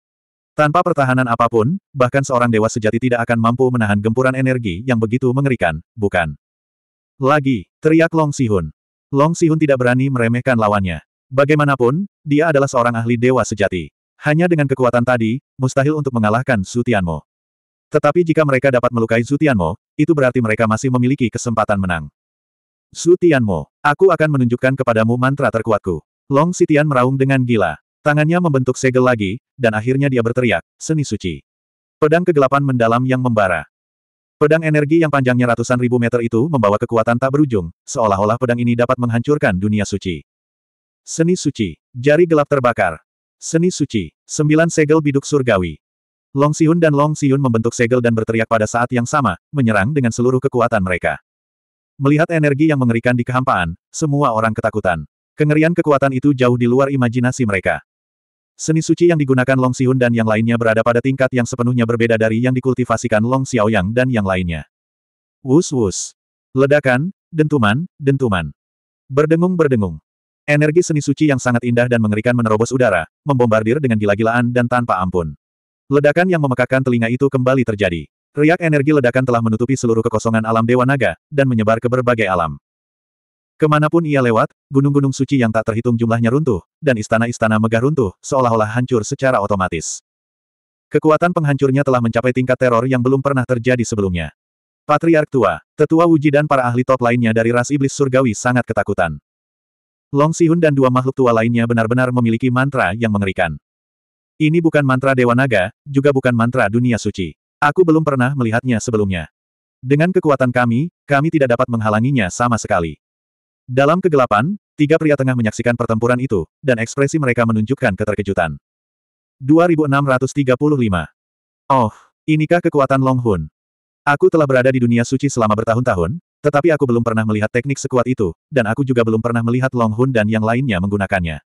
Tanpa pertahanan apapun, bahkan seorang dewa sejati tidak akan mampu menahan gempuran energi yang begitu mengerikan, bukan? Lagi, teriak Long Sihun. Long Sihun tidak berani meremehkan lawannya. Bagaimanapun, dia adalah seorang ahli dewa sejati. Hanya dengan kekuatan tadi, mustahil untuk mengalahkan Zutianmo. Tetapi jika mereka dapat melukai Zutianmo, itu berarti mereka masih memiliki kesempatan menang. Zutianmo, aku akan menunjukkan kepadamu mantra terkuatku. Long Sitian meraung dengan gila. Tangannya membentuk segel lagi, dan akhirnya dia berteriak, seni suci. Pedang kegelapan mendalam yang membara. Pedang energi yang panjangnya ratusan ribu meter itu membawa kekuatan tak berujung, seolah-olah pedang ini dapat menghancurkan dunia suci. Seni suci. Jari gelap terbakar. Seni suci. Sembilan segel biduk surgawi. Long Siun dan Long Siun membentuk segel dan berteriak pada saat yang sama, menyerang dengan seluruh kekuatan mereka. Melihat energi yang mengerikan di kehampaan, semua orang ketakutan. Kengerian kekuatan itu jauh di luar imajinasi mereka. Seni suci yang digunakan Long Xiun dan yang lainnya berada pada tingkat yang sepenuhnya berbeda dari yang dikultivasikan Long Xiaoyang dan yang lainnya. Wus wus. Ledakan, dentuman, dentuman. Berdengung-berdengung. Energi seni suci yang sangat indah dan mengerikan menerobos udara, membombardir dengan gila-gilaan dan tanpa ampun. Ledakan yang memekakkan telinga itu kembali terjadi. Riak energi ledakan telah menutupi seluruh kekosongan alam Dewa Naga, dan menyebar ke berbagai alam. Kemanapun ia lewat, gunung-gunung suci yang tak terhitung jumlahnya runtuh, dan istana-istana megah runtuh, seolah-olah hancur secara otomatis. Kekuatan penghancurnya telah mencapai tingkat teror yang belum pernah terjadi sebelumnya. Patriark tua, tetua Wuji dan para ahli top lainnya dari ras iblis surgawi sangat ketakutan. Long Sihun dan dua makhluk tua lainnya benar-benar memiliki mantra yang mengerikan. Ini bukan mantra Dewa Naga, juga bukan mantra dunia suci. Aku belum pernah melihatnya sebelumnya. Dengan kekuatan kami, kami tidak dapat menghalanginya sama sekali. Dalam kegelapan, tiga pria tengah menyaksikan pertempuran itu, dan ekspresi mereka menunjukkan keterkejutan. 2635. Oh, inikah kekuatan Long Hun? Aku telah berada di dunia suci selama bertahun-tahun, tetapi aku belum pernah melihat teknik sekuat itu, dan aku juga belum pernah melihat Long Hun dan yang lainnya menggunakannya.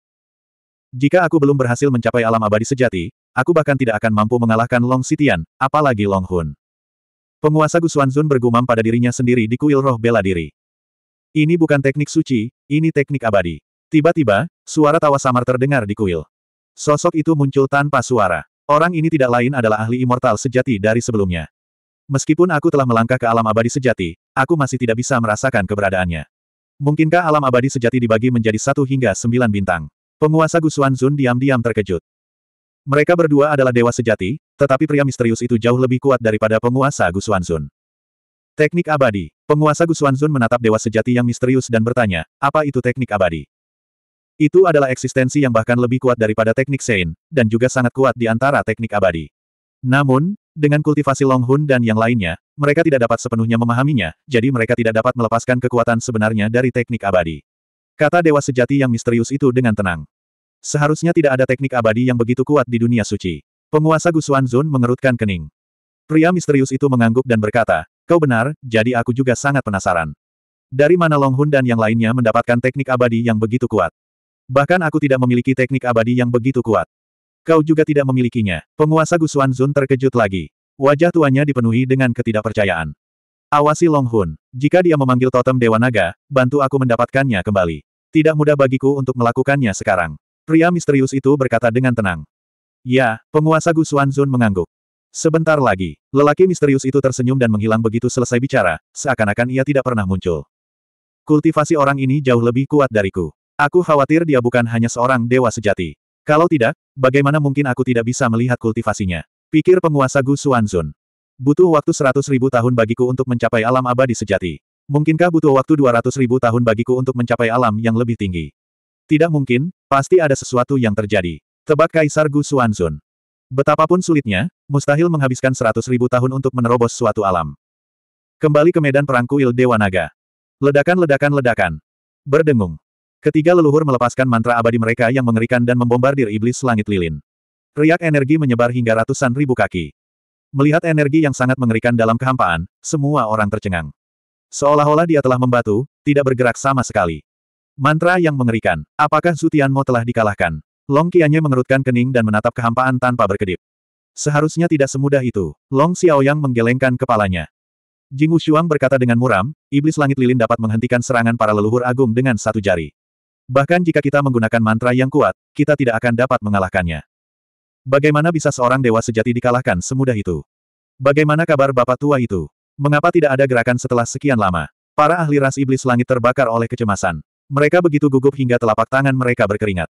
Jika aku belum berhasil mencapai alam abadi sejati, aku bahkan tidak akan mampu mengalahkan Long Sitian, apalagi Long Hun. Penguasa Xuanzun bergumam pada dirinya sendiri di kuil roh bela diri. Ini bukan teknik suci, ini teknik abadi. Tiba-tiba, suara tawa samar terdengar di kuil. Sosok itu muncul tanpa suara. Orang ini tidak lain adalah ahli immortal sejati dari sebelumnya. Meskipun aku telah melangkah ke alam abadi sejati, aku masih tidak bisa merasakan keberadaannya. Mungkinkah alam abadi sejati dibagi menjadi satu hingga sembilan bintang? Penguasa Gusuan Zun diam-diam terkejut. Mereka berdua adalah dewa sejati, tetapi pria misterius itu jauh lebih kuat daripada penguasa Gusuan Zun. Teknik abadi. Penguasa Gusuanzun menatap dewa sejati yang misterius dan bertanya, apa itu teknik abadi? Itu adalah eksistensi yang bahkan lebih kuat daripada teknik Sein, dan juga sangat kuat di antara teknik abadi. Namun, dengan kultivasi Longhun dan yang lainnya, mereka tidak dapat sepenuhnya memahaminya, jadi mereka tidak dapat melepaskan kekuatan sebenarnya dari teknik abadi. Kata dewa sejati yang misterius itu dengan tenang. Seharusnya tidak ada teknik abadi yang begitu kuat di dunia suci. Penguasa Gusuanzun mengerutkan kening. Pria misterius itu mengangguk dan berkata, Kau benar, jadi aku juga sangat penasaran. Dari mana Long Hun dan yang lainnya mendapatkan teknik abadi yang begitu kuat? Bahkan aku tidak memiliki teknik abadi yang begitu kuat. Kau juga tidak memilikinya. Penguasa Gusuan Zun terkejut lagi. Wajah tuanya dipenuhi dengan ketidakpercayaan. Awasi Long Hun. Jika dia memanggil totem Dewa Naga, bantu aku mendapatkannya kembali. Tidak mudah bagiku untuk melakukannya sekarang. Pria misterius itu berkata dengan tenang. Ya, penguasa Gusuan Zun mengangguk. Sebentar lagi, lelaki misterius itu tersenyum dan menghilang begitu selesai bicara, seakan-akan ia tidak pernah muncul. Kultivasi orang ini jauh lebih kuat dariku. Aku khawatir dia bukan hanya seorang dewa sejati. Kalau tidak, bagaimana mungkin aku tidak bisa melihat kultivasinya? Pikir penguasa Gu Xuanzun. Butuh waktu seratus ribu tahun bagiku untuk mencapai alam abadi sejati. Mungkinkah butuh waktu dua ratus ribu tahun bagiku untuk mencapai alam yang lebih tinggi? Tidak mungkin, pasti ada sesuatu yang terjadi. Tebak Kaisar Gu Xuanzun. Betapapun sulitnya, mustahil menghabiskan seratus ribu tahun untuk menerobos suatu alam. Kembali ke medan perang kuil Dewa Naga. Ledakan-ledakan-ledakan. Berdengung. Ketiga leluhur melepaskan mantra abadi mereka yang mengerikan dan membombardir iblis langit lilin. Riak energi menyebar hingga ratusan ribu kaki. Melihat energi yang sangat mengerikan dalam kehampaan, semua orang tercengang. Seolah-olah dia telah membatu, tidak bergerak sama sekali. Mantra yang mengerikan, apakah Zutianmo telah dikalahkan? Long Qianye mengerutkan kening dan menatap kehampaan tanpa berkedip. Seharusnya tidak semudah itu. Long Xiaoyang menggelengkan kepalanya. Jing Wushuang berkata dengan muram, iblis langit lilin dapat menghentikan serangan para leluhur agung dengan satu jari. Bahkan jika kita menggunakan mantra yang kuat, kita tidak akan dapat mengalahkannya. Bagaimana bisa seorang dewa sejati dikalahkan semudah itu? Bagaimana kabar bapak tua itu? Mengapa tidak ada gerakan setelah sekian lama? Para ahli ras iblis langit terbakar oleh kecemasan. Mereka begitu gugup hingga telapak tangan mereka berkeringat.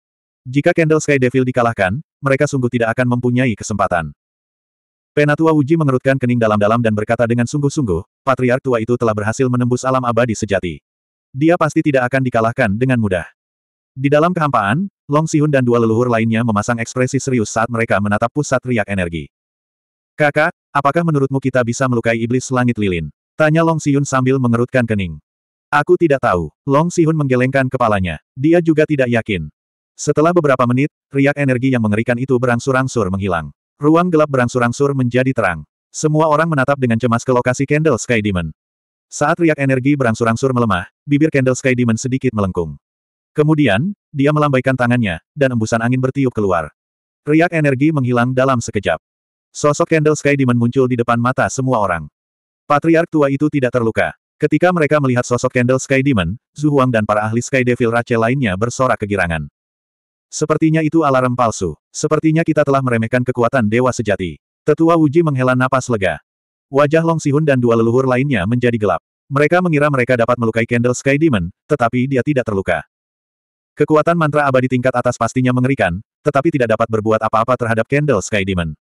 Jika Candle Sky Devil dikalahkan, mereka sungguh tidak akan mempunyai kesempatan. Penatua Wuji mengerutkan kening dalam-dalam dan berkata dengan sungguh-sungguh, Patriark tua itu telah berhasil menembus alam abadi sejati. Dia pasti tidak akan dikalahkan dengan mudah. Di dalam kehampaan, Long Sihun dan dua leluhur lainnya memasang ekspresi serius saat mereka menatap pusat riak energi. Kakak, apakah menurutmu kita bisa melukai iblis langit lilin? Tanya Long Sihun sambil mengerutkan kening. Aku tidak tahu. Long Sihun menggelengkan kepalanya. Dia juga tidak yakin. Setelah beberapa menit, riak energi yang mengerikan itu berangsur-angsur menghilang. Ruang gelap berangsur-angsur menjadi terang. Semua orang menatap dengan cemas ke lokasi Candle Sky Demon. Saat riak energi berangsur-angsur melemah, bibir Candle Sky Demon sedikit melengkung. Kemudian, dia melambaikan tangannya, dan embusan angin bertiup keluar. Riak energi menghilang dalam sekejap. Sosok Candle Sky Demon muncul di depan mata semua orang. Patriark tua itu tidak terluka. Ketika mereka melihat sosok Candle Sky Demon, Zhu Huang dan para ahli Sky Devil Rache lainnya bersorak kegirangan. Sepertinya itu alarm palsu. Sepertinya kita telah meremehkan kekuatan dewa sejati. Tetua Wuji menghela napas lega. Wajah Long Sihun dan dua leluhur lainnya menjadi gelap. Mereka mengira mereka dapat melukai Candle Sky Demon, tetapi dia tidak terluka. Kekuatan mantra abadi tingkat atas pastinya mengerikan, tetapi tidak dapat berbuat apa-apa terhadap Candle Sky Demon.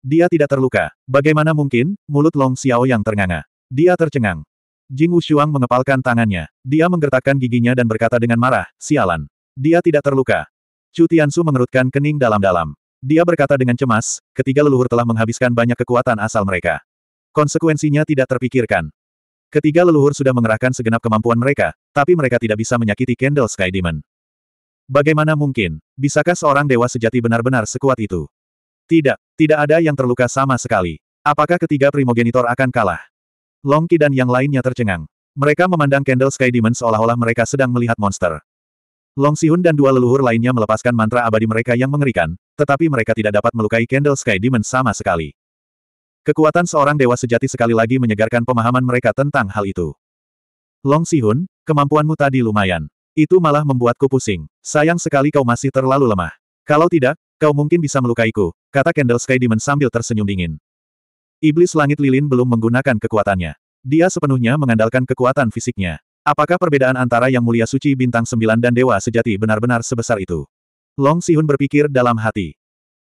Dia tidak terluka. Bagaimana mungkin, mulut Long Xiao yang ternganga. Dia tercengang. Jing Wushuang mengepalkan tangannya. Dia menggertakkan giginya dan berkata dengan marah, sialan. Dia tidak terluka. Chu Tiansu mengerutkan kening dalam-dalam. Dia berkata dengan cemas, ketiga leluhur telah menghabiskan banyak kekuatan asal mereka. Konsekuensinya tidak terpikirkan. Ketiga leluhur sudah mengerahkan segenap kemampuan mereka, tapi mereka tidak bisa menyakiti Candle Sky Demon. Bagaimana mungkin? Bisakah seorang dewa sejati benar-benar sekuat itu? Tidak, tidak ada yang terluka sama sekali. Apakah ketiga primogenitor akan kalah? Longki dan yang lainnya tercengang. Mereka memandang Candle Sky Demon seolah-olah mereka sedang melihat monster. Long Sihun dan dua leluhur lainnya melepaskan mantra abadi mereka yang mengerikan, tetapi mereka tidak dapat melukai Candle Sky Demon sama sekali. Kekuatan seorang dewa sejati sekali lagi menyegarkan pemahaman mereka tentang hal itu. Long Sihun, kemampuanmu tadi lumayan. Itu malah membuatku pusing. Sayang sekali kau masih terlalu lemah. Kalau tidak, kau mungkin bisa melukaiku, kata Candle Sky Demon sambil tersenyum dingin. Iblis Langit Lilin belum menggunakan kekuatannya. Dia sepenuhnya mengandalkan kekuatan fisiknya. Apakah perbedaan antara Yang Mulia Suci Bintang Sembilan dan Dewa Sejati benar-benar sebesar itu? Long Sihun berpikir dalam hati.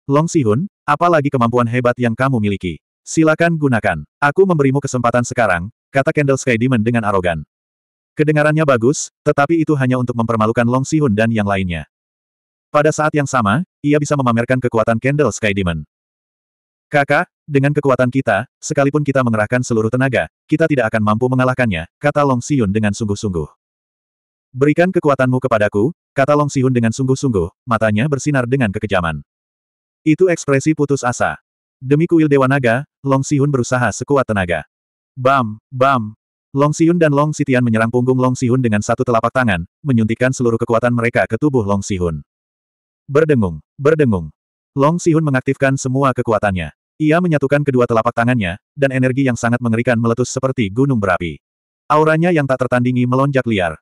Long Sihun, apalagi kemampuan hebat yang kamu miliki. Silakan gunakan. Aku memberimu kesempatan sekarang, kata Kendall Sky Demon dengan arogan. Kedengarannya bagus, tetapi itu hanya untuk mempermalukan Long Sihun dan yang lainnya. Pada saat yang sama, ia bisa memamerkan kekuatan Kendall Sky Demon. Kakak, dengan kekuatan kita, sekalipun kita mengerahkan seluruh tenaga, kita tidak akan mampu mengalahkannya, kata Long Siun dengan sungguh-sungguh. Berikan kekuatanmu kepadaku, kata Long Siun dengan sungguh-sungguh, matanya bersinar dengan kekejaman. Itu ekspresi putus asa. Demi kuil Dewa Naga, Long Siun berusaha sekuat tenaga. Bam, bam. Long Siun dan Long Sitian menyerang punggung Long Siun dengan satu telapak tangan, menyuntikkan seluruh kekuatan mereka ke tubuh Long Siun. Berdengung, berdengung, Long Sihun mengaktifkan semua kekuatannya. Ia menyatukan kedua telapak tangannya, dan energi yang sangat mengerikan meletus seperti gunung berapi. Auranya yang tak tertandingi melonjak liar.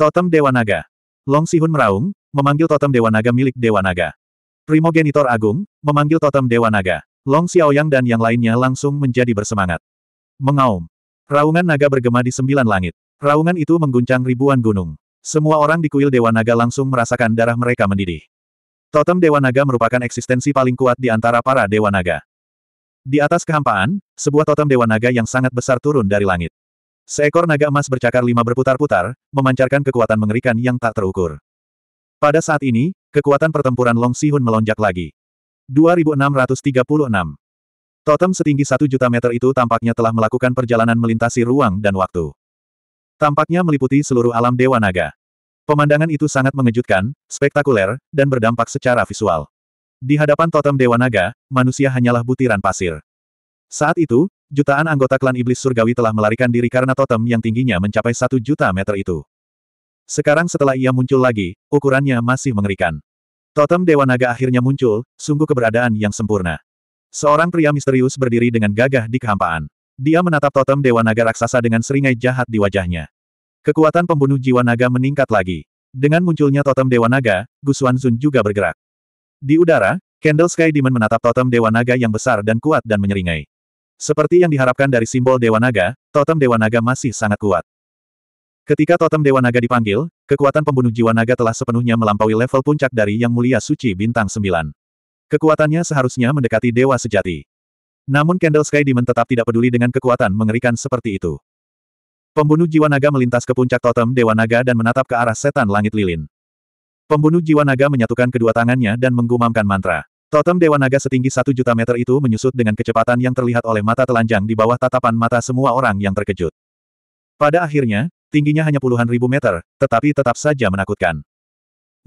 Totem Dewa Naga. Long Sihun meraung, memanggil totem Dewa Naga milik Dewa Naga. Primogenitor Agung, memanggil totem Dewa Naga. Long Xiaoyang dan yang lainnya langsung menjadi bersemangat. Mengaum. Raungan naga bergema di sembilan langit. Raungan itu mengguncang ribuan gunung. Semua orang di kuil Dewa Naga langsung merasakan darah mereka mendidih. Totem Dewa Naga merupakan eksistensi paling kuat di antara para Dewa Naga. Di atas kehampaan, sebuah totem dewa naga yang sangat besar turun dari langit. Seekor naga emas bercakar lima berputar-putar, memancarkan kekuatan mengerikan yang tak terukur. Pada saat ini, kekuatan pertempuran Long Sihun melonjak lagi. 2636. Totem setinggi satu juta meter itu tampaknya telah melakukan perjalanan melintasi ruang dan waktu. Tampaknya meliputi seluruh alam Dewa Naga. Pemandangan itu sangat mengejutkan, spektakuler, dan berdampak secara visual. Di hadapan totem Dewa Naga, manusia hanyalah butiran pasir. Saat itu, jutaan anggota klan iblis surgawi telah melarikan diri karena totem yang tingginya mencapai satu juta meter itu. Sekarang setelah ia muncul lagi, ukurannya masih mengerikan. Totem Dewa Naga akhirnya muncul, sungguh keberadaan yang sempurna. Seorang pria misterius berdiri dengan gagah di kehampaan. Dia menatap totem Dewa Naga raksasa dengan seringai jahat di wajahnya. Kekuatan pembunuh jiwa naga meningkat lagi. Dengan munculnya totem Dewa Naga, Gusuan Zun juga bergerak. Di udara, Candle Sky Demon menatap totem Dewa Naga yang besar dan kuat dan menyeringai. Seperti yang diharapkan dari simbol Dewa Naga, totem Dewa Naga masih sangat kuat. Ketika totem Dewa Naga dipanggil, kekuatan pembunuh jiwa naga telah sepenuhnya melampaui level puncak dari Yang Mulia Suci Bintang 9. Kekuatannya seharusnya mendekati Dewa Sejati. Namun Candle Sky Demon tetap tidak peduli dengan kekuatan mengerikan seperti itu. Pembunuh jiwa naga melintas ke puncak totem Dewa Naga dan menatap ke arah setan langit lilin. Pembunuh jiwa naga menyatukan kedua tangannya dan menggumamkan mantra. Totem Dewa Naga setinggi satu juta meter itu menyusut dengan kecepatan yang terlihat oleh mata telanjang di bawah tatapan mata semua orang yang terkejut. Pada akhirnya, tingginya hanya puluhan ribu meter, tetapi tetap saja menakutkan.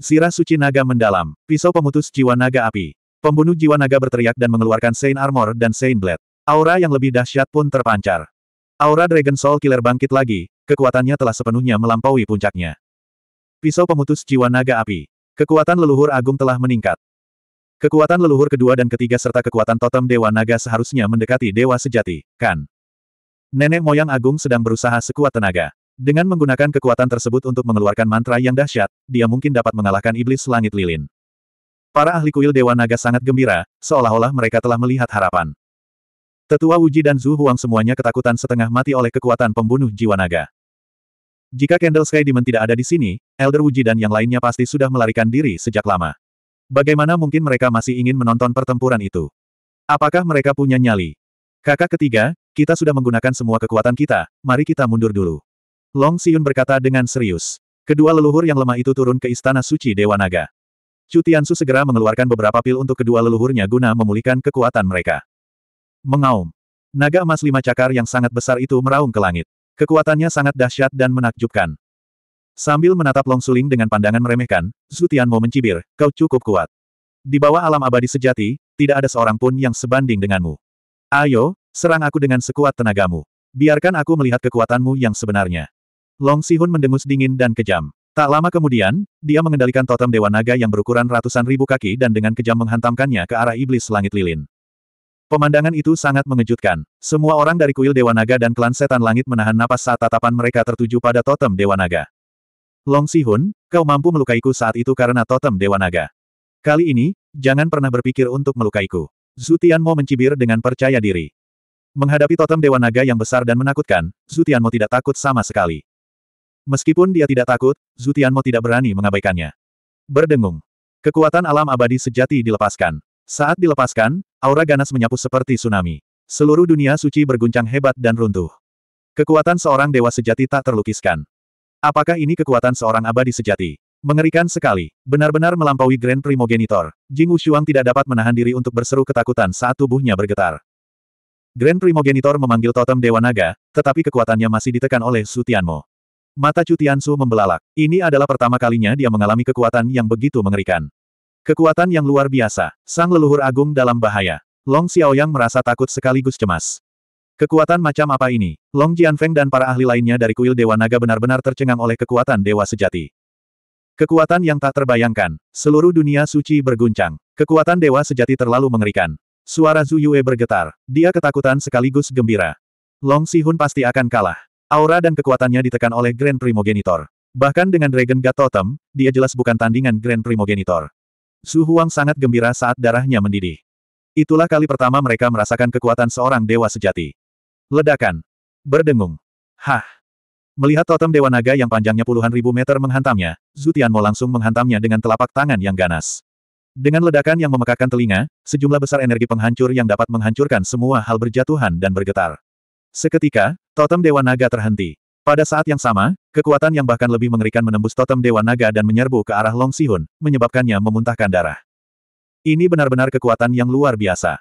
Sirah suci naga mendalam, pisau pemutus jiwa naga api. Pembunuh jiwa naga berteriak dan mengeluarkan Saint Armor dan Saint Blade. Aura yang lebih dahsyat pun terpancar. Aura Dragon Soul Killer bangkit lagi, kekuatannya telah sepenuhnya melampaui puncaknya. Pisau pemutus jiwa naga api. Kekuatan leluhur agung telah meningkat. Kekuatan leluhur kedua dan ketiga serta kekuatan totem dewa naga seharusnya mendekati dewa sejati, kan? Nenek moyang agung sedang berusaha sekuat tenaga. Dengan menggunakan kekuatan tersebut untuk mengeluarkan mantra yang dahsyat, dia mungkin dapat mengalahkan iblis langit lilin. Para ahli kuil Dewa Naga sangat gembira, seolah-olah mereka telah melihat harapan. Tetua Wuji dan Zhu Huang semuanya ketakutan setengah mati oleh kekuatan pembunuh jiwa naga. Jika Candle Sky Demon tidak ada di sini, Elder Wuji dan yang lainnya pasti sudah melarikan diri sejak lama. Bagaimana mungkin mereka masih ingin menonton pertempuran itu? Apakah mereka punya nyali? Kakak ketiga, kita sudah menggunakan semua kekuatan kita, mari kita mundur dulu. Long Siyun berkata dengan serius. Kedua leluhur yang lemah itu turun ke Istana Suci Dewa Naga. Chu Tiansu segera mengeluarkan beberapa pil untuk kedua leluhurnya guna memulihkan kekuatan mereka. Mengaum. Naga emas lima cakar yang sangat besar itu meraung ke langit. Kekuatannya sangat dahsyat dan menakjubkan. Sambil menatap Long Suling dengan pandangan meremehkan, Zhu Tianmo mencibir, kau cukup kuat. Di bawah alam abadi sejati, tidak ada seorang pun yang sebanding denganmu. Ayo, serang aku dengan sekuat tenagamu. Biarkan aku melihat kekuatanmu yang sebenarnya. Long Sihun mendengus dingin dan kejam. Tak lama kemudian, dia mengendalikan totem Dewa Naga yang berukuran ratusan ribu kaki dan dengan kejam menghantamkannya ke arah iblis langit lilin. Pemandangan itu sangat mengejutkan. Semua orang dari kuil Dewa Naga dan klan Setan Langit menahan napas saat tatapan mereka tertuju pada totem Dewa Naga. Long Sihun, kau mampu melukaiku saat itu karena totem Dewa Naga. Kali ini, jangan pernah berpikir untuk melukaiku. Zutianmo mencibir dengan percaya diri. Menghadapi totem Dewa Naga yang besar dan menakutkan, Zutianmo tidak takut sama sekali. Meskipun dia tidak takut, Zutianmo tidak berani mengabaikannya. Berdengung. Kekuatan alam abadi sejati dilepaskan. Saat dilepaskan, aura ganas menyapu seperti tsunami. Seluruh dunia suci berguncang hebat dan runtuh. Kekuatan seorang dewa sejati tak terlukiskan. Apakah ini kekuatan seorang abadi sejati? Mengerikan sekali, benar-benar melampaui Grand Primogenitor. Jing Wushuang tidak dapat menahan diri untuk berseru ketakutan saat tubuhnya bergetar. Grand Primogenitor memanggil totem Dewa Naga, tetapi kekuatannya masih ditekan oleh Su Tianmo. Mata Chu Su membelalak. Ini adalah pertama kalinya dia mengalami kekuatan yang begitu mengerikan. Kekuatan yang luar biasa, sang leluhur agung dalam bahaya. Long Xiaoyang merasa takut sekaligus cemas. Kekuatan macam apa ini? Long Jianfeng dan para ahli lainnya dari kuil Dewa Naga benar-benar tercengang oleh kekuatan Dewa Sejati. Kekuatan yang tak terbayangkan. Seluruh dunia suci berguncang. Kekuatan Dewa Sejati terlalu mengerikan. Suara Zhu Yue bergetar. Dia ketakutan sekaligus gembira. Long Sihun pasti akan kalah. Aura dan kekuatannya ditekan oleh Grand Primogenitor. Bahkan dengan Dragon God Totem, dia jelas bukan tandingan Grand Primogenitor. Su Huang sangat gembira saat darahnya mendidih. Itulah kali pertama mereka merasakan kekuatan seorang dewa sejati. Ledakan. Berdengung. Hah. Melihat totem dewa naga yang panjangnya puluhan ribu meter menghantamnya, Zutianmo langsung menghantamnya dengan telapak tangan yang ganas. Dengan ledakan yang memekakkan telinga, sejumlah besar energi penghancur yang dapat menghancurkan semua hal berjatuhan dan bergetar. Seketika, totem Dewa Naga terhenti. Pada saat yang sama, kekuatan yang bahkan lebih mengerikan menembus totem Dewa Naga dan menyerbu ke arah Long Sihun, menyebabkannya memuntahkan darah. Ini benar-benar kekuatan yang luar biasa.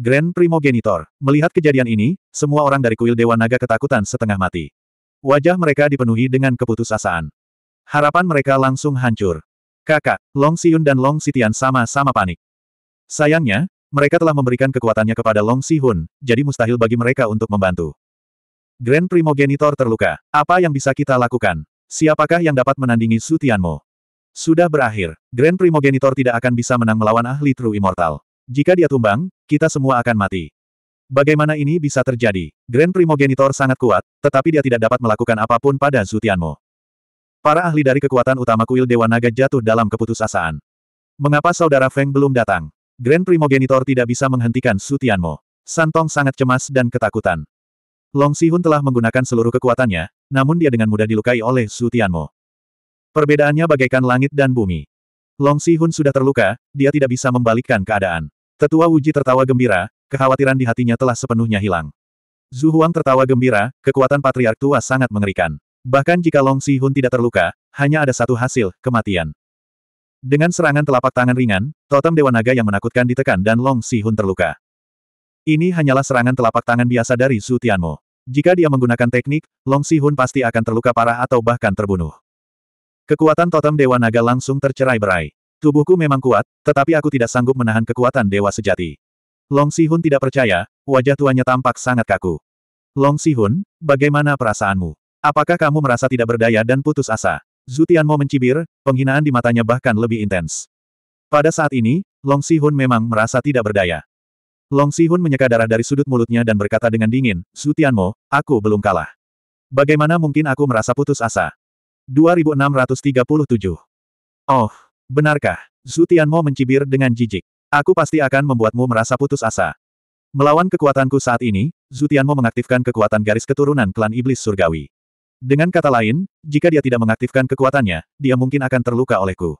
Grand Primogenitor, melihat kejadian ini, semua orang dari kuil Dewa Naga ketakutan setengah mati. Wajah mereka dipenuhi dengan keputusasaan. Harapan mereka langsung hancur. Kakak, Long Siun dan Long Sitian sama-sama panik. Sayangnya, mereka telah memberikan kekuatannya kepada Long Sihun, jadi mustahil bagi mereka untuk membantu. Grand Primogenitor terluka. Apa yang bisa kita lakukan? Siapakah yang dapat menandingi Sutianmu? Sudah berakhir, Grand Primogenitor tidak akan bisa menang melawan ahli True Immortal. Jika dia tumbang, kita semua akan mati. Bagaimana ini bisa terjadi? Grand Primogenitor sangat kuat, tetapi dia tidak dapat melakukan apapun pada Sutianmu. Para ahli dari kekuatan utama kuil Dewa Naga jatuh dalam keputusasaan. Mengapa saudara Feng belum datang? Grand Primogenitor tidak bisa menghentikan Sutianmu. Santong sangat cemas dan ketakutan. Long Sihun telah menggunakan seluruh kekuatannya, namun dia dengan mudah dilukai oleh Su Tianmo. Perbedaannya bagaikan langit dan bumi. Long Sihun sudah terluka, dia tidak bisa membalikkan keadaan. Tetua Wuji tertawa gembira, kekhawatiran di hatinya telah sepenuhnya hilang. Zhu Huang tertawa gembira, kekuatan patriark tua sangat mengerikan. Bahkan jika Long Si Hun tidak terluka, hanya ada satu hasil, kematian. Dengan serangan telapak tangan ringan, totem Dewa Naga yang menakutkan ditekan dan Long Si Hun terluka. Ini hanyalah serangan telapak tangan biasa dari Su Tianmo. Jika dia menggunakan teknik, Long Sihun pasti akan terluka parah atau bahkan terbunuh. Kekuatan totem Dewa Naga langsung tercerai-berai. Tubuhku memang kuat, tetapi aku tidak sanggup menahan kekuatan Dewa Sejati. Long Sihun tidak percaya, wajah tuanya tampak sangat kaku. Long Sihun, bagaimana perasaanmu? Apakah kamu merasa tidak berdaya dan putus asa? Zutianmo mencibir, penghinaan di matanya bahkan lebih intens. Pada saat ini, Long Sihun memang merasa tidak berdaya. Long Sihun menyeka darah dari sudut mulutnya dan berkata dengan dingin, Su Tianmo, aku belum kalah. Bagaimana mungkin aku merasa putus asa? 2637 Oh, benarkah? Su Tianmo mencibir dengan jijik. Aku pasti akan membuatmu merasa putus asa. Melawan kekuatanku saat ini, Tianmo mengaktifkan kekuatan garis keturunan klan iblis surgawi. Dengan kata lain, jika dia tidak mengaktifkan kekuatannya, dia mungkin akan terluka olehku.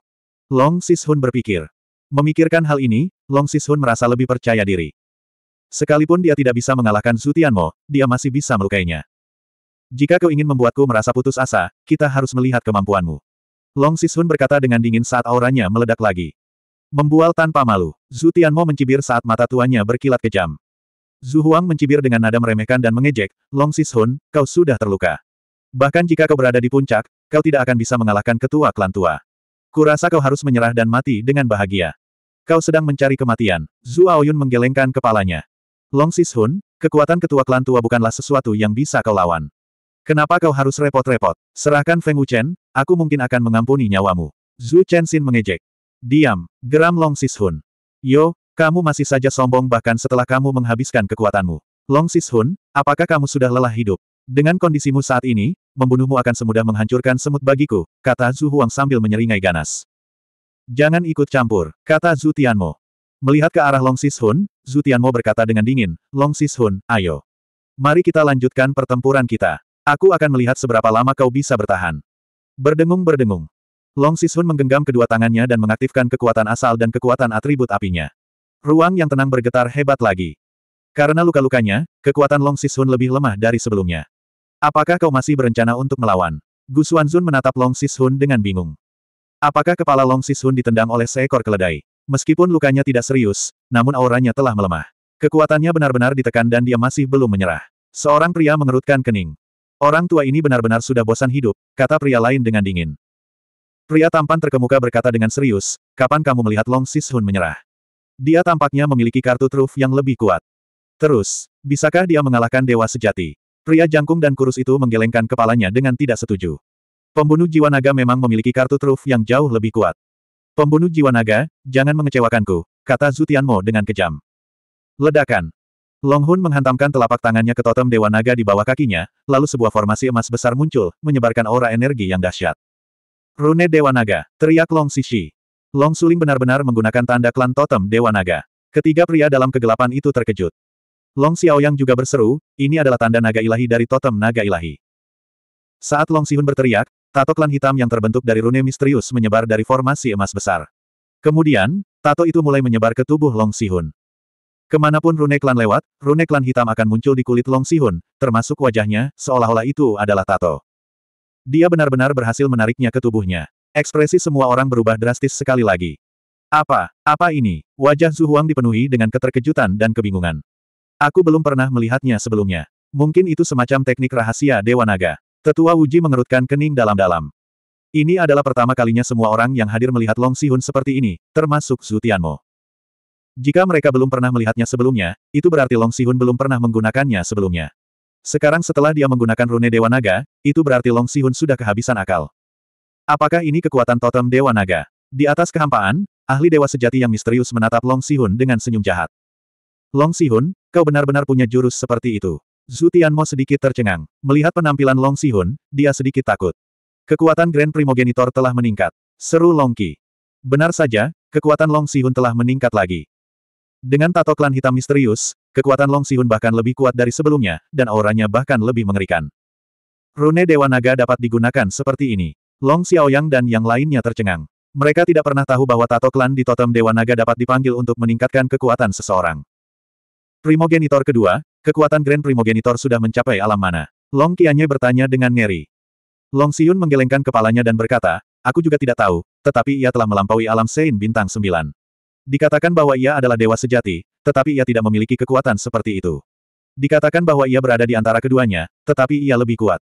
Long Sishun berpikir. Memikirkan hal ini, Long Sishun merasa lebih percaya diri. Sekalipun dia tidak bisa mengalahkan Zhu Tianmo, dia masih bisa melukainya. Jika kau ingin membuatku merasa putus asa, kita harus melihat kemampuanmu. Long Sishun berkata dengan dingin saat auranya meledak lagi. Membual tanpa malu, Zhu Tianmo mencibir saat mata tuanya berkilat kejam. Zhu Huang mencibir dengan nada meremehkan dan mengejek, Long Sishun, kau sudah terluka. Bahkan jika kau berada di puncak, kau tidak akan bisa mengalahkan ketua klan tua. Kurasa kau harus menyerah dan mati dengan bahagia. Kau sedang mencari kematian. Zhu Aoyun menggelengkan kepalanya. Long Sishun, kekuatan ketua klan tua bukanlah sesuatu yang bisa kau lawan. Kenapa kau harus repot-repot? Serahkan Feng Wuchen, aku mungkin akan mengampuni nyawamu. Zhu Chenxin mengejek. Diam, geram Long Sishun. Yo, kamu masih saja sombong bahkan setelah kamu menghabiskan kekuatanmu. Long Sishun, apakah kamu sudah lelah hidup? Dengan kondisimu saat ini, membunuhmu akan semudah menghancurkan semut bagiku, kata Zhu Huang sambil menyeringai ganas. Jangan ikut campur, kata Zhu Tianmo. Melihat ke arah Long Sishun, Zhu Tianmo berkata dengan dingin, Long Sishun, ayo. Mari kita lanjutkan pertempuran kita. Aku akan melihat seberapa lama kau bisa bertahan. Berdengung-berdengung. Long Sishun menggenggam kedua tangannya dan mengaktifkan kekuatan asal dan kekuatan atribut apinya. Ruang yang tenang bergetar hebat lagi. Karena luka-lukanya, kekuatan Long Sishun lebih lemah dari sebelumnya. Apakah kau masih berencana untuk melawan? Gu Xuanzun menatap Long Sishun dengan bingung. Apakah kepala Long Sishun ditendang oleh seekor keledai? Meskipun lukanya tidak serius, namun auranya telah melemah. Kekuatannya benar-benar ditekan dan dia masih belum menyerah. Seorang pria mengerutkan kening. Orang tua ini benar-benar sudah bosan hidup, kata pria lain dengan dingin. Pria tampan terkemuka berkata dengan serius, kapan kamu melihat Long Sishun menyerah? Dia tampaknya memiliki kartu truf yang lebih kuat. Terus, bisakah dia mengalahkan dewa sejati? Pria jangkung dan kurus itu menggelengkan kepalanya dengan tidak setuju. Pembunuh jiwa naga memang memiliki kartu truf yang jauh lebih kuat. Pembunuh jiwa naga, jangan mengecewakanku, kata Zutianmo dengan kejam. Ledakan. Long Hun menghantamkan telapak tangannya ke totem Dewa Naga di bawah kakinya, lalu sebuah formasi emas besar muncul, menyebarkan aura energi yang dahsyat. Rune Dewa Naga, teriak Long Xixi. Long Suling benar-benar menggunakan tanda klan totem Dewa Naga. Ketiga pria dalam kegelapan itu terkejut. Long Xiaoyang juga berseru, ini adalah tanda naga ilahi dari totem naga ilahi. Saat Long Sihun berteriak, Tato klan hitam yang terbentuk dari rune misterius menyebar dari formasi emas besar. Kemudian, tato itu mulai menyebar ke tubuh Long Sihun. Kemanapun rune klan lewat, rune klan hitam akan muncul di kulit Long Sihun, termasuk wajahnya, seolah-olah itu adalah tato. Dia benar-benar berhasil menariknya ke tubuhnya. Ekspresi semua orang berubah drastis sekali lagi. Apa? Apa ini? Wajah Zhu Huang dipenuhi dengan keterkejutan dan kebingungan. Aku belum pernah melihatnya sebelumnya. Mungkin itu semacam teknik rahasia Dewa Naga. Tetua Wuji mengerutkan kening dalam-dalam. Ini adalah pertama kalinya semua orang yang hadir melihat Long Sihun seperti ini, termasuk Zhu Tianmo. Jika mereka belum pernah melihatnya sebelumnya, itu berarti Long Sihun belum pernah menggunakannya sebelumnya. Sekarang setelah dia menggunakan rune Dewa Naga, itu berarti Long Sihun sudah kehabisan akal. Apakah ini kekuatan totem Dewa Naga? Di atas kehampaan, ahli dewa sejati yang misterius menatap Long Sihun dengan senyum jahat. Long Sihun, kau benar-benar punya jurus seperti itu. Zhu Tianmo sedikit tercengang. Melihat penampilan Long Sihun, dia sedikit takut. Kekuatan Grand Primogenitor telah meningkat. Seru Long Qi. Benar saja, kekuatan Long Sihun telah meningkat lagi. Dengan tato klan hitam misterius, kekuatan Long Sihun bahkan lebih kuat dari sebelumnya, dan auranya bahkan lebih mengerikan. Rune Dewa Naga dapat digunakan seperti ini. Long Xiaoyang dan yang lainnya tercengang. Mereka tidak pernah tahu bahwa tato klan di totem Dewa Naga dapat dipanggil untuk meningkatkan kekuatan seseorang. Primogenitor kedua, Kekuatan Grand Primogenitor sudah mencapai alam mana? Long Qianye bertanya dengan ngeri. Long Xiun menggelengkan kepalanya dan berkata, aku juga tidak tahu, tetapi ia telah melampaui alam Sein bintang Sembilan. Dikatakan bahwa ia adalah dewa sejati, tetapi ia tidak memiliki kekuatan seperti itu. Dikatakan bahwa ia berada di antara keduanya, tetapi ia lebih kuat.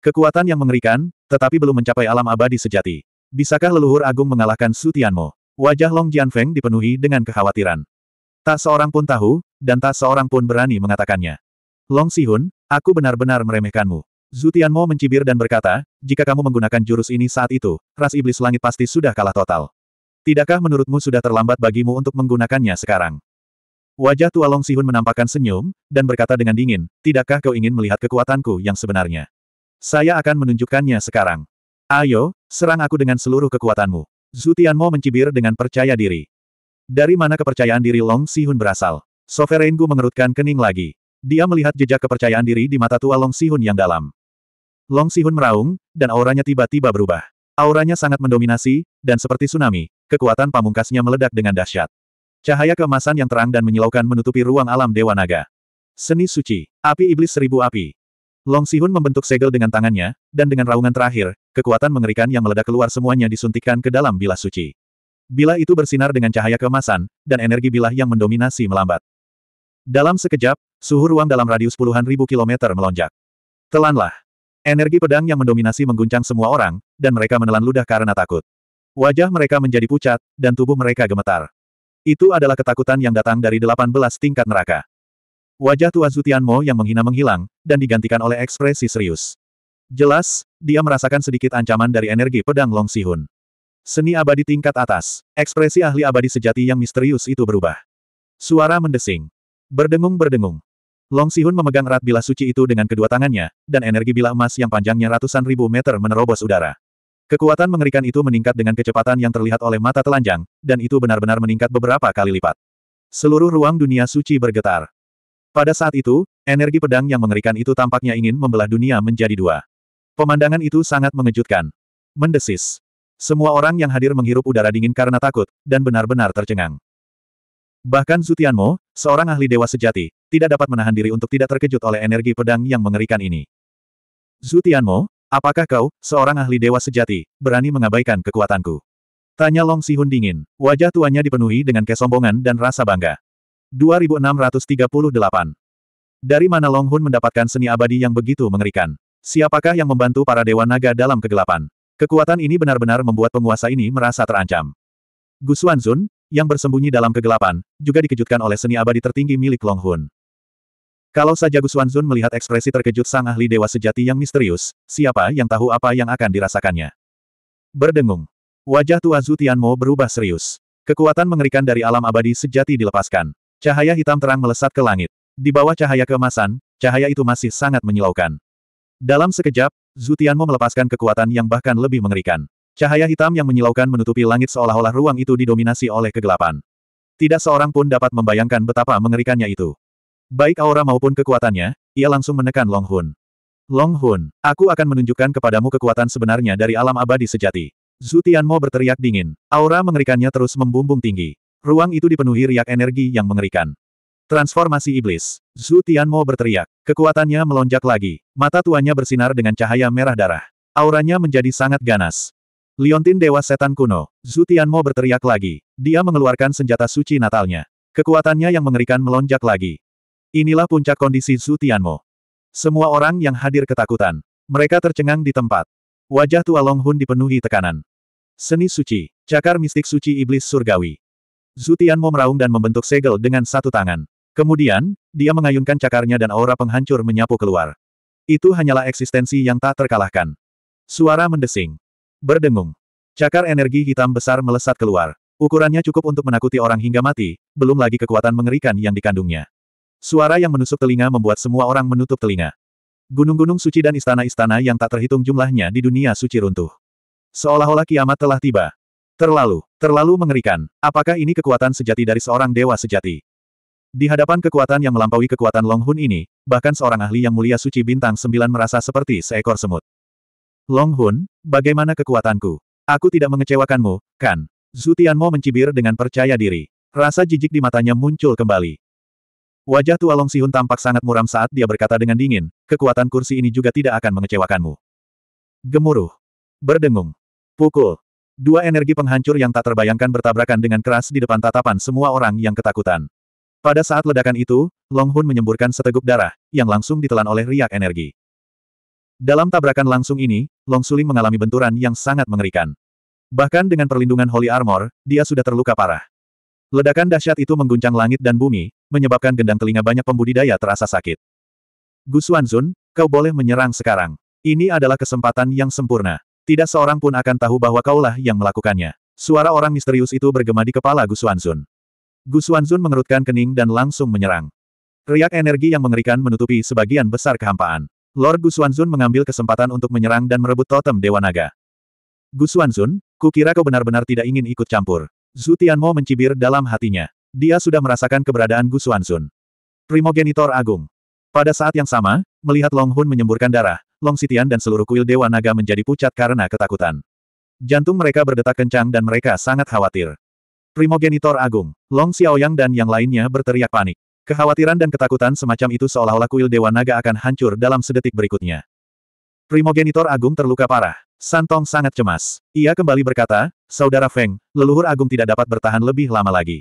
Kekuatan yang mengerikan, tetapi belum mencapai alam abadi sejati. Bisakah leluhur agung mengalahkan Su Tianmo? Wajah Long Jianfeng dipenuhi dengan kekhawatiran. Tak seorang pun tahu, dan tak seorang pun berani mengatakannya. Long Sihun, aku benar-benar meremehkanmu. Zutianmo mencibir dan berkata, jika kamu menggunakan jurus ini saat itu, ras iblis langit pasti sudah kalah total. Tidakkah menurutmu sudah terlambat bagimu untuk menggunakannya sekarang? Wajah tua Long Sihun menampakkan senyum, dan berkata dengan dingin, tidakkah kau ingin melihat kekuatanku yang sebenarnya? Saya akan menunjukkannya sekarang. Ayo, serang aku dengan seluruh kekuatanmu. Zutianmo mencibir dengan percaya diri. Dari mana kepercayaan diri Long Sihun berasal? Sovereign Gu mengerutkan kening lagi. Dia melihat jejak kepercayaan diri di mata tua Long Sihun yang dalam. Long Sihun meraung, dan auranya tiba-tiba berubah. Auranya sangat mendominasi, dan seperti tsunami, kekuatan pamungkasnya meledak dengan dahsyat. Cahaya keemasan yang terang dan menyilaukan menutupi ruang alam Dewa Naga. Seni suci, api iblis seribu api. Long Sihun membentuk segel dengan tangannya, dan dengan raungan terakhir, kekuatan mengerikan yang meledak keluar semuanya disuntikkan ke dalam bilah suci. Bila itu bersinar dengan cahaya kemasan, dan energi bilah yang mendominasi melambat. Dalam sekejap, suhu ruang dalam radius puluhan ribu kilometer melonjak. Telanlah. Energi pedang yang mendominasi mengguncang semua orang, dan mereka menelan ludah karena takut. Wajah mereka menjadi pucat, dan tubuh mereka gemetar. Itu adalah ketakutan yang datang dari 18 tingkat neraka. Wajah tua Mo yang menghina menghilang, dan digantikan oleh ekspresi serius. Jelas, dia merasakan sedikit ancaman dari energi pedang Long Sihun. Seni abadi tingkat atas. Ekspresi ahli abadi sejati yang misterius itu berubah. Suara mendesing. Berdengung-berdengung. Long Sihun memegang erat bilah suci itu dengan kedua tangannya, dan energi bilah emas yang panjangnya ratusan ribu meter menerobos udara. Kekuatan mengerikan itu meningkat dengan kecepatan yang terlihat oleh mata telanjang, dan itu benar-benar meningkat beberapa kali lipat. Seluruh ruang dunia suci bergetar. Pada saat itu, energi pedang yang mengerikan itu tampaknya ingin membelah dunia menjadi dua. Pemandangan itu sangat mengejutkan. Mendesis. Semua orang yang hadir menghirup udara dingin karena takut, dan benar-benar tercengang. Bahkan Zutianmo, seorang ahli dewa sejati, tidak dapat menahan diri untuk tidak terkejut oleh energi pedang yang mengerikan ini. Zutianmo, apakah kau, seorang ahli dewa sejati, berani mengabaikan kekuatanku? Tanya Long Sihun dingin, wajah tuanya dipenuhi dengan kesombongan dan rasa bangga. 2638 Dari mana Long Hun mendapatkan seni abadi yang begitu mengerikan? Siapakah yang membantu para dewa naga dalam kegelapan? Kekuatan ini benar-benar membuat penguasa ini merasa terancam. Gu Xuanzun, yang bersembunyi dalam kegelapan, juga dikejutkan oleh seni abadi tertinggi milik Long Hun. Kalau saja Gu Xuanzun melihat ekspresi terkejut sang ahli dewa sejati yang misterius, siapa yang tahu apa yang akan dirasakannya. Berdengung. Wajah tua Zu Tianmo berubah serius. Kekuatan mengerikan dari alam abadi sejati dilepaskan. Cahaya hitam terang melesat ke langit. Di bawah cahaya keemasan, cahaya itu masih sangat menyilaukan. Dalam sekejap, Zutianmo melepaskan kekuatan yang bahkan lebih mengerikan. Cahaya hitam yang menyilaukan menutupi langit seolah-olah ruang itu didominasi oleh kegelapan. Tidak seorang pun dapat membayangkan betapa mengerikannya itu. Baik aura maupun kekuatannya, ia langsung menekan Long Hun. Long Hun, aku akan menunjukkan kepadamu kekuatan sebenarnya dari alam abadi sejati. Zutianmo berteriak dingin. Aura mengerikannya terus membumbung tinggi. Ruang itu dipenuhi riak energi yang mengerikan. Transformasi Iblis. Zhu Tianmo berteriak. Kekuatannya melonjak lagi. Mata tuanya bersinar dengan cahaya merah darah. Auranya menjadi sangat ganas. Liontin Dewa Setan Kuno. Zhu Tianmo berteriak lagi. Dia mengeluarkan senjata suci natalnya. Kekuatannya yang mengerikan melonjak lagi. Inilah puncak kondisi Zhu Tianmo. Semua orang yang hadir ketakutan. Mereka tercengang di tempat. Wajah tua Long Hun dipenuhi tekanan. Seni suci. Cakar mistik suci iblis surgawi. Zutianmo meraung dan membentuk segel dengan satu tangan. Kemudian, dia mengayunkan cakarnya dan aura penghancur menyapu keluar. Itu hanyalah eksistensi yang tak terkalahkan. Suara mendesing. Berdengung. Cakar energi hitam besar melesat keluar. Ukurannya cukup untuk menakuti orang hingga mati, belum lagi kekuatan mengerikan yang dikandungnya. Suara yang menusuk telinga membuat semua orang menutup telinga. Gunung-gunung suci dan istana-istana yang tak terhitung jumlahnya di dunia suci runtuh. Seolah-olah kiamat telah tiba. Terlalu, terlalu mengerikan. Apakah ini kekuatan sejati dari seorang dewa sejati? Di hadapan kekuatan yang melampaui kekuatan Long Hun ini, bahkan seorang ahli yang mulia suci bintang sembilan merasa seperti seekor semut. Long Hun, bagaimana kekuatanku? Aku tidak mengecewakanmu, kan? Zutianmo mencibir dengan percaya diri. Rasa jijik di matanya muncul kembali. Wajah tua Long Sihun tampak sangat muram saat dia berkata dengan dingin, kekuatan kursi ini juga tidak akan mengecewakanmu. Gemuruh. Berdengung. Pukul. Dua energi penghancur yang tak terbayangkan bertabrakan dengan keras di depan tatapan semua orang yang ketakutan. Pada saat ledakan itu, Long Hun menyemburkan seteguk darah, yang langsung ditelan oleh riak energi. Dalam tabrakan langsung ini, Long Suling mengalami benturan yang sangat mengerikan. Bahkan dengan perlindungan Holy Armor, dia sudah terluka parah. Ledakan dahsyat itu mengguncang langit dan bumi, menyebabkan gendang telinga banyak pembudidaya terasa sakit. Gu Xuanzun, kau boleh menyerang sekarang. Ini adalah kesempatan yang sempurna. Tidak seorang pun akan tahu bahwa kaulah yang melakukannya. Suara orang misterius itu bergema di kepala Gu Xuanzun. Gu Xuanzun mengerutkan kening dan langsung menyerang. Riak energi yang mengerikan menutupi sebagian besar kehampaan. Lord Gu Xuanzun mengambil kesempatan untuk menyerang dan merebut totem Dewa Naga. Gu Xuanzun, kukira kau benar-benar tidak ingin ikut campur. Zhu Tianmo mencibir dalam hatinya. Dia sudah merasakan keberadaan Gu Xuanzun. Primogenitor Agung. Pada saat yang sama, melihat Long Hun menyemburkan darah, Long Sitian dan seluruh kuil Dewa Naga menjadi pucat karena ketakutan. Jantung mereka berdetak kencang dan mereka sangat khawatir. Primogenitor Agung, Long Xiaoyang dan yang lainnya berteriak panik. Kekhawatiran dan ketakutan semacam itu seolah-olah kuil Dewa Naga akan hancur dalam sedetik berikutnya. Primogenitor Agung terluka parah. Santong sangat cemas. Ia kembali berkata, Saudara Feng, leluhur Agung tidak dapat bertahan lebih lama lagi.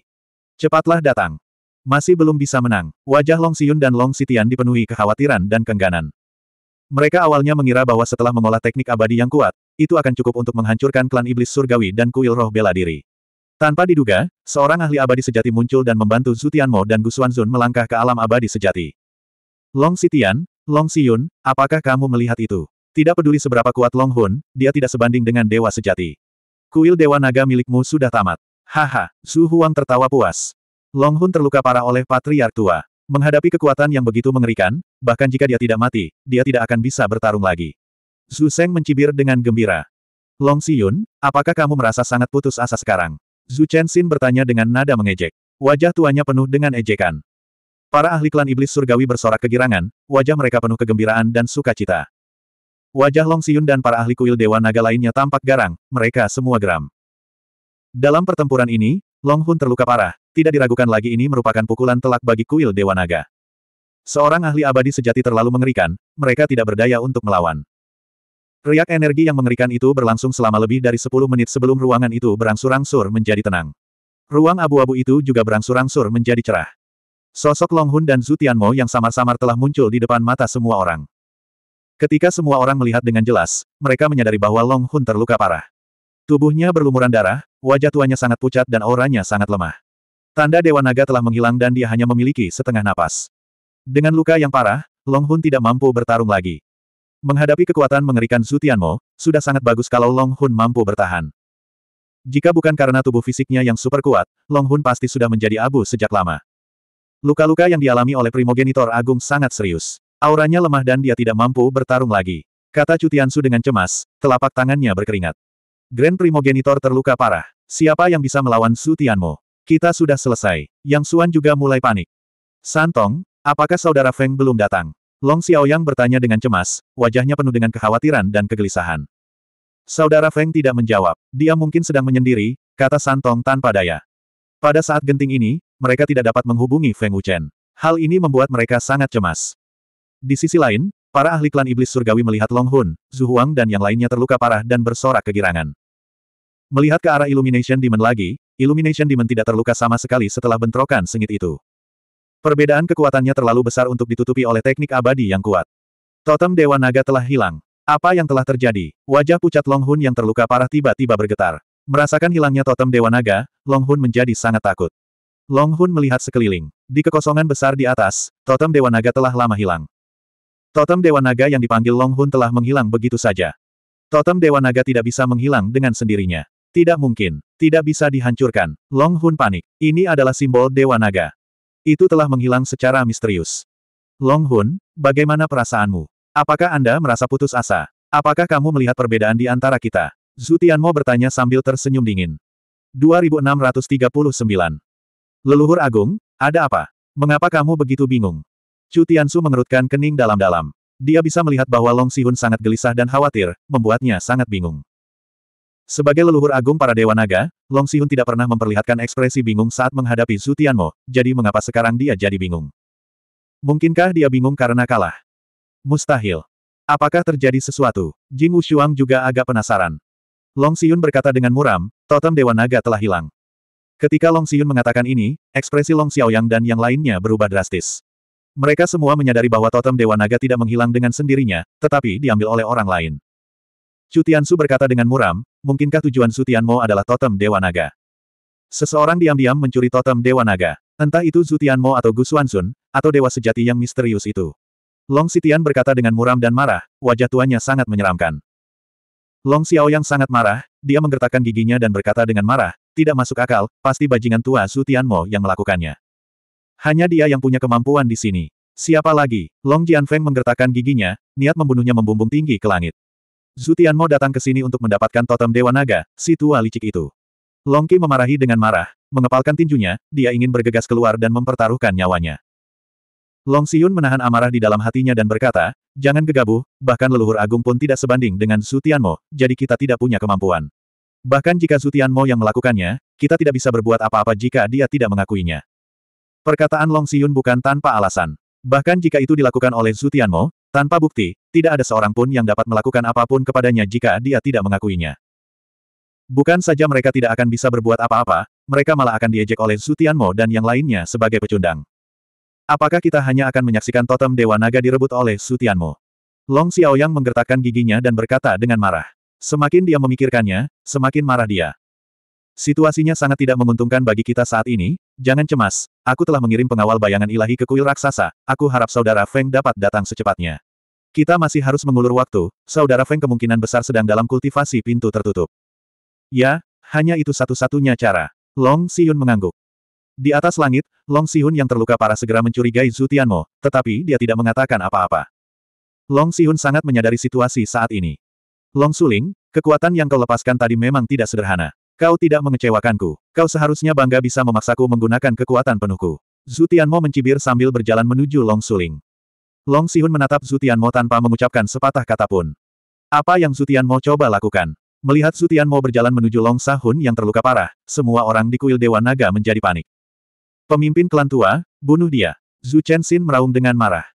Cepatlah datang. Masih belum bisa menang. Wajah Long Siyun dan Long Sitian dipenuhi kekhawatiran dan kengganan. Mereka awalnya mengira bahwa setelah mengolah teknik abadi yang kuat, itu akan cukup untuk menghancurkan klan iblis surgawi dan kuil roh bela diri. Tanpa diduga, seorang ahli abadi sejati muncul dan membantu Zutianmo dan Gusuanzun melangkah ke alam abadi sejati. Long Sitian, Long Siyun, apakah kamu melihat itu? Tidak peduli seberapa kuat Long Hun, dia tidak sebanding dengan dewa sejati. Kuil dewa naga milikmu sudah tamat. Haha, Zhu Huang tertawa puas. Long Hun terluka parah oleh patriark tua. Menghadapi kekuatan yang begitu mengerikan, bahkan jika dia tidak mati, dia tidak akan bisa bertarung lagi. Zhu Seng mencibir dengan gembira. Long Siyun, apakah kamu merasa sangat putus asa sekarang? Zhu Chenxin bertanya dengan nada mengejek. Wajah tuanya penuh dengan ejekan. Para ahli klan iblis surgawi bersorak kegirangan, wajah mereka penuh kegembiraan dan sukacita. Wajah Long Siun dan para ahli kuil Dewa Naga lainnya tampak garang, mereka semua geram. Dalam pertempuran ini, Long Hun terluka parah, tidak diragukan lagi ini merupakan pukulan telak bagi kuil Dewa Naga. Seorang ahli abadi sejati terlalu mengerikan, mereka tidak berdaya untuk melawan. Riak energi yang mengerikan itu berlangsung selama lebih dari 10 menit sebelum ruangan itu berangsur-angsur menjadi tenang. Ruang abu-abu itu juga berangsur-angsur menjadi cerah. Sosok Long Hun dan Zhu Tianmo yang samar-samar telah muncul di depan mata semua orang. Ketika semua orang melihat dengan jelas, mereka menyadari bahwa Long Hun terluka parah. Tubuhnya berlumuran darah, wajah tuanya sangat pucat dan auranya sangat lemah. Tanda Dewa Naga telah menghilang dan dia hanya memiliki setengah napas. Dengan luka yang parah, Long Hun tidak mampu bertarung lagi. Menghadapi kekuatan mengerikan Zutianmo, sudah sangat bagus kalau Long Hun mampu bertahan. Jika bukan karena tubuh fisiknya yang super kuat, Long Hun pasti sudah menjadi abu sejak lama. Luka-luka yang dialami oleh primogenitor agung sangat serius. Auranya lemah dan dia tidak mampu bertarung lagi. Kata Cutiansu dengan cemas, telapak tangannya berkeringat. Grand Primogenitor terluka parah. Siapa yang bisa melawan Su Tianmo? Kita sudah selesai. Yang Suan juga mulai panik. Santong, apakah saudara Feng belum datang? Long Xiaoyang bertanya dengan cemas, wajahnya penuh dengan kekhawatiran dan kegelisahan. Saudara Feng tidak menjawab. Dia mungkin sedang menyendiri, kata Santong tanpa daya. Pada saat genting ini, mereka tidak dapat menghubungi Feng Wuchen. Hal ini membuat mereka sangat cemas. Di sisi lain, para ahli klan iblis surgawi melihat Long Hun, Zhu Huang dan yang lainnya terluka parah dan bersorak kegirangan. Melihat ke arah Illumination Demon lagi, Illumination Demon tidak terluka sama sekali setelah bentrokan sengit itu. Perbedaan kekuatannya terlalu besar untuk ditutupi oleh teknik abadi yang kuat. Totem Dewa Naga telah hilang. Apa yang telah terjadi? Wajah pucat Long Hun yang terluka parah tiba-tiba bergetar. Merasakan hilangnya totem Dewa Naga, Long Hun menjadi sangat takut. Long Hun melihat sekeliling. Di kekosongan besar di atas, totem Dewa Naga telah lama hilang. Totem Dewa Naga yang dipanggil Long Hun telah menghilang begitu saja. Totem Dewa Naga tidak bisa menghilang dengan sendirinya. Tidak mungkin. Tidak bisa dihancurkan. Long Hun panik. Ini adalah simbol Dewa Naga. Itu telah menghilang secara misterius. Long Hun, bagaimana perasaanmu? Apakah Anda merasa putus asa? Apakah kamu melihat perbedaan di antara kita? Tianmo bertanya sambil tersenyum dingin. 2639. Leluhur Agung, ada apa? Mengapa kamu begitu bingung? Su mengerutkan kening dalam-dalam. Dia bisa melihat bahwa Long Sihun sangat gelisah dan khawatir, membuatnya sangat bingung. Sebagai leluhur agung para Dewa Naga, Long Xiun tidak pernah memperlihatkan ekspresi bingung saat menghadapi Su Tianmo, jadi mengapa sekarang dia jadi bingung? Mungkinkah dia bingung karena kalah? Mustahil. Apakah terjadi sesuatu? Jing Wushuang juga agak penasaran. Long Xiun berkata dengan muram, totem Dewa Naga telah hilang. Ketika Long Xiun mengatakan ini, ekspresi Long Xiaoyang dan yang lainnya berubah drastis. Mereka semua menyadari bahwa totem Dewa Naga tidak menghilang dengan sendirinya, tetapi diambil oleh orang lain. Zutian Su berkata dengan muram, mungkinkah tujuan Zutian Mo adalah totem Dewa Naga? Seseorang diam-diam mencuri totem Dewa Naga. Entah itu Zutian Mo atau Gu Sun atau dewa sejati yang misterius itu. Long Sitian berkata dengan muram dan marah, wajah tuannya sangat menyeramkan. Long Xiao yang sangat marah, dia menggertakkan giginya dan berkata dengan marah, tidak masuk akal, pasti bajingan tua Zutian Mo yang melakukannya. Hanya dia yang punya kemampuan di sini. Siapa lagi? Long Jianfeng menggertakkan giginya, niat membunuhnya membumbung tinggi ke langit. Zutianmo datang ke sini untuk mendapatkan totem Dewa Naga, si tua licik itu. Longki memarahi dengan marah, mengepalkan tinjunya, dia ingin bergegas keluar dan mempertaruhkan nyawanya. Long Siun menahan amarah di dalam hatinya dan berkata, jangan gegabah, bahkan leluhur agung pun tidak sebanding dengan Zutianmo, jadi kita tidak punya kemampuan. Bahkan jika Zutianmo yang melakukannya, kita tidak bisa berbuat apa-apa jika dia tidak mengakuinya. Perkataan Long Siun bukan tanpa alasan. Bahkan jika itu dilakukan oleh Zutianmo, tanpa bukti, tidak ada seorang pun yang dapat melakukan apapun kepadanya jika dia tidak mengakuinya. Bukan saja mereka tidak akan bisa berbuat apa-apa, mereka malah akan diejek oleh Sutianmo dan yang lainnya sebagai pecundang. Apakah kita hanya akan menyaksikan totem Dewa Naga direbut oleh Sutianmo? Long Xiaoyang menggertakkan giginya dan berkata dengan marah. Semakin dia memikirkannya, semakin marah dia. Situasinya sangat tidak menguntungkan bagi kita saat ini, jangan cemas, aku telah mengirim pengawal bayangan ilahi ke kuil raksasa, aku harap saudara Feng dapat datang secepatnya. Kita masih harus mengulur waktu, saudara Feng kemungkinan besar sedang dalam kultivasi pintu tertutup. Ya, hanya itu satu-satunya cara. Long Siyun mengangguk. Di atas langit, Long Siyun yang terluka parah segera mencurigai Zhu Tianmo, tetapi dia tidak mengatakan apa-apa. Long Siyun sangat menyadari situasi saat ini. Long Suling, kekuatan yang kau lepaskan tadi memang tidak sederhana. Kau tidak mengecewakanku. Kau seharusnya bangga bisa memaksaku menggunakan kekuatan penuhku. Zutianmo mencibir sambil berjalan menuju Long Suling. Long Sihun menatap Zutianmo tanpa mengucapkan sepatah kata pun. Apa yang Zutianmo coba lakukan? Melihat Zutianmo berjalan menuju Long Sahun yang terluka parah, semua orang di kuil Dewa Naga menjadi panik. Pemimpin klan tua, bunuh dia. Zhu Chenxin meraung dengan marah.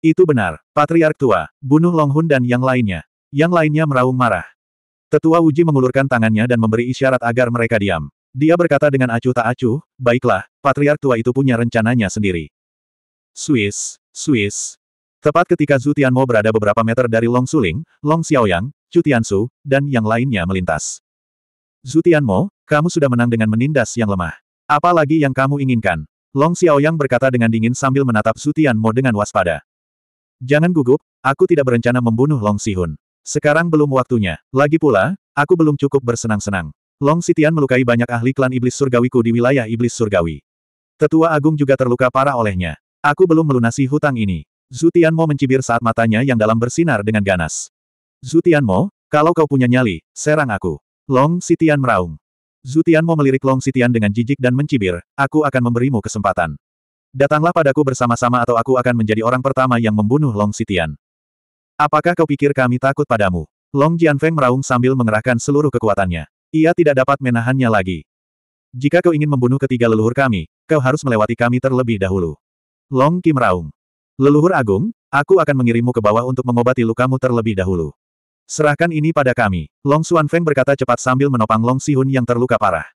Itu benar, Patriark tua, bunuh Long Hun dan yang lainnya. Yang lainnya meraung marah. Tetua Wuji mengulurkan tangannya dan memberi isyarat agar mereka diam. Dia berkata dengan acuh tak acuh, baiklah, patriark tua itu punya rencananya sendiri. Swiss, Swiss. Tepat ketika Zhu Tianmo berada beberapa meter dari Long Suling, Long Xiaoyang, Chu Tianshu, dan yang lainnya melintas. Zhu Tianmo, kamu sudah menang dengan menindas yang lemah. Apa lagi yang kamu inginkan? Long Xiaoyang berkata dengan dingin sambil menatap Zhu Tianmo dengan waspada. Jangan gugup, aku tidak berencana membunuh Long Sihun. Sekarang belum waktunya. Lagi pula, aku belum cukup bersenang-senang. Long Sitian melukai banyak ahli klan iblis surgawiku di wilayah iblis surgawi. Tetua agung juga terluka parah olehnya. Aku belum melunasi hutang ini. Zutianmo mencibir saat matanya yang dalam bersinar dengan ganas. Zutianmo, kalau kau punya nyali, serang aku. Long Sitian meraung. Zutianmo melirik Long Sitian dengan jijik dan mencibir, aku akan memberimu kesempatan. Datanglah padaku bersama-sama atau aku akan menjadi orang pertama yang membunuh Long Sitian. Apakah kau pikir kami takut padamu? Long Jianfeng meraung sambil mengerahkan seluruh kekuatannya. Ia tidak dapat menahannya lagi. Jika kau ingin membunuh ketiga leluhur kami, kau harus melewati kami terlebih dahulu. Long Kim meraung. Leluhur Agung, aku akan mengirimmu ke bawah untuk mengobati lukamu terlebih dahulu. Serahkan ini pada kami, Long Xuanfeng berkata cepat sambil menopang Long Sihun yang terluka parah.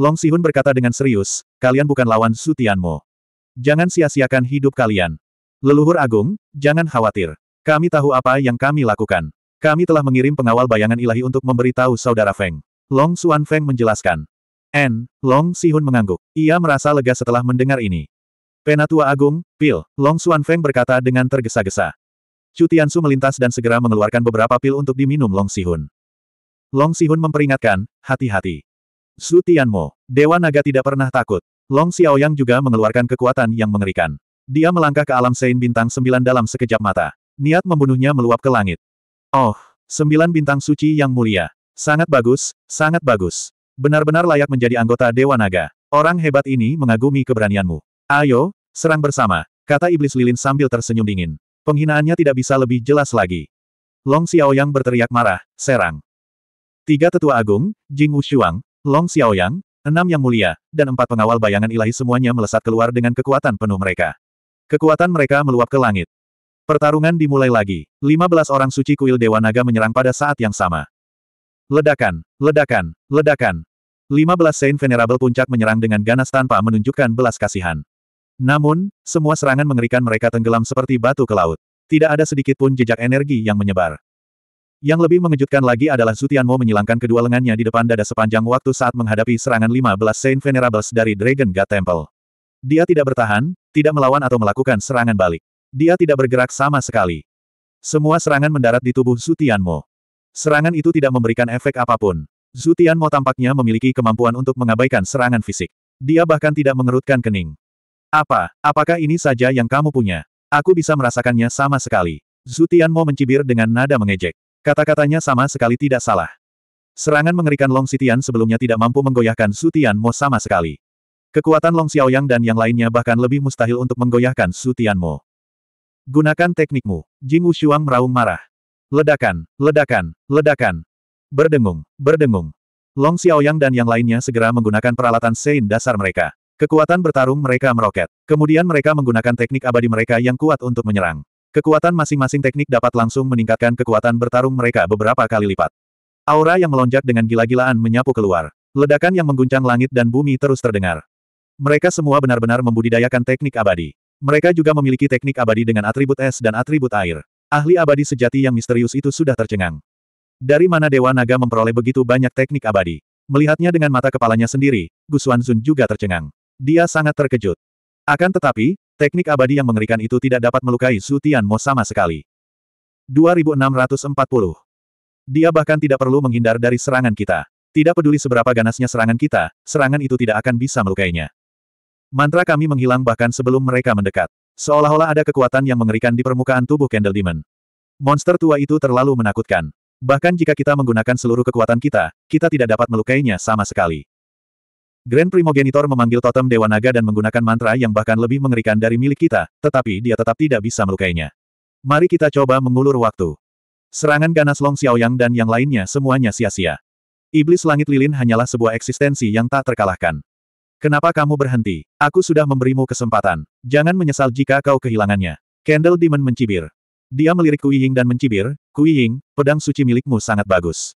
Long Sihun berkata dengan serius, kalian bukan lawan Su Tianmo. Jangan sia-siakan hidup kalian. Leluhur Agung, jangan khawatir. Kami tahu apa yang kami lakukan. Kami telah mengirim pengawal bayangan ilahi untuk memberitahu saudara Feng. Long Xuan Feng menjelaskan. N. Long Sihun mengangguk. Ia merasa lega setelah mendengar ini. Penatua Agung, Pil, Long Xuan Feng berkata dengan tergesa-gesa. Chu Cutiansu melintas dan segera mengeluarkan beberapa pil untuk diminum Long Sihun. Long Sihun memperingatkan, hati-hati. Su Tianmo, Dewa Naga tidak pernah takut. Long Xiaoyang juga mengeluarkan kekuatan yang mengerikan. Dia melangkah ke alam Sein Bintang Sembilan dalam sekejap mata. Niat membunuhnya meluap ke langit. Oh, sembilan bintang suci yang mulia. Sangat bagus, sangat bagus. Benar-benar layak menjadi anggota Dewa Naga. Orang hebat ini mengagumi keberanianmu. Ayo, serang bersama, kata Iblis Lilin sambil tersenyum dingin. Penghinaannya tidak bisa lebih jelas lagi. Long Xiaoyang berteriak marah, serang. Tiga tetua agung, Jing Wu Shuang, Long Xiaoyang, enam yang mulia, dan empat pengawal bayangan ilahi semuanya melesat keluar dengan kekuatan penuh mereka. Kekuatan mereka meluap ke langit. Pertarungan dimulai lagi. 15 orang suci kuil Dewa Naga menyerang pada saat yang sama. Ledakan, ledakan, ledakan. 15 Saint Venerable Puncak menyerang dengan ganas tanpa menunjukkan belas kasihan. Namun, semua serangan mengerikan mereka tenggelam seperti batu ke laut. Tidak ada sedikit pun jejak energi yang menyebar. Yang lebih mengejutkan lagi adalah Zutianmo menyilangkan kedua lengannya di depan dada sepanjang waktu saat menghadapi serangan 15 Saint Venerables dari Dragon God Temple. Dia tidak bertahan, tidak melawan atau melakukan serangan balik. Dia tidak bergerak sama sekali. Semua serangan mendarat di tubuh Zutianmo. Serangan itu tidak memberikan efek apapun. Zutianmo tampaknya memiliki kemampuan untuk mengabaikan serangan fisik. Dia bahkan tidak mengerutkan kening. Apa, apakah ini saja yang kamu punya? Aku bisa merasakannya sama sekali. Zutianmo mencibir dengan nada mengejek. Kata-katanya sama sekali tidak salah. Serangan mengerikan Long Sitian sebelumnya tidak mampu menggoyahkan Mo sama sekali. Kekuatan Long Xiaoyang dan yang lainnya bahkan lebih mustahil untuk menggoyahkan Mo. Gunakan teknikmu. Jing Wushuang meraung marah. Ledakan, ledakan, ledakan. Berdengung, berdengung. Long Xiaoyang dan yang lainnya segera menggunakan peralatan Sein dasar mereka. Kekuatan bertarung mereka meroket. Kemudian mereka menggunakan teknik abadi mereka yang kuat untuk menyerang. Kekuatan masing-masing teknik dapat langsung meningkatkan kekuatan bertarung mereka beberapa kali lipat. Aura yang melonjak dengan gila-gilaan menyapu keluar. Ledakan yang mengguncang langit dan bumi terus terdengar. Mereka semua benar-benar membudidayakan teknik abadi. Mereka juga memiliki teknik abadi dengan atribut es dan atribut air. Ahli abadi sejati yang misterius itu sudah tercengang. Dari mana Dewa Naga memperoleh begitu banyak teknik abadi? Melihatnya dengan mata kepalanya sendiri, Guswan Zun juga tercengang. Dia sangat terkejut. Akan tetapi, teknik abadi yang mengerikan itu tidak dapat melukai Su Tianmo sama sekali. 2640 Dia bahkan tidak perlu menghindar dari serangan kita. Tidak peduli seberapa ganasnya serangan kita, serangan itu tidak akan bisa melukainya. Mantra kami menghilang bahkan sebelum mereka mendekat. Seolah-olah ada kekuatan yang mengerikan di permukaan tubuh Candle Demon. Monster tua itu terlalu menakutkan. Bahkan jika kita menggunakan seluruh kekuatan kita, kita tidak dapat melukainya sama sekali. Grand Primogenitor memanggil totem Dewa Naga dan menggunakan mantra yang bahkan lebih mengerikan dari milik kita, tetapi dia tetap tidak bisa melukainya. Mari kita coba mengulur waktu. Serangan ganas Long Xiaoyang dan yang lainnya semuanya sia-sia. Iblis Langit Lilin hanyalah sebuah eksistensi yang tak terkalahkan. Kenapa kamu berhenti? Aku sudah memberimu kesempatan. Jangan menyesal jika kau kehilangannya. Candle Demon mencibir. Dia melirik Kui Ying dan mencibir, Kui Ying, pedang suci milikmu sangat bagus.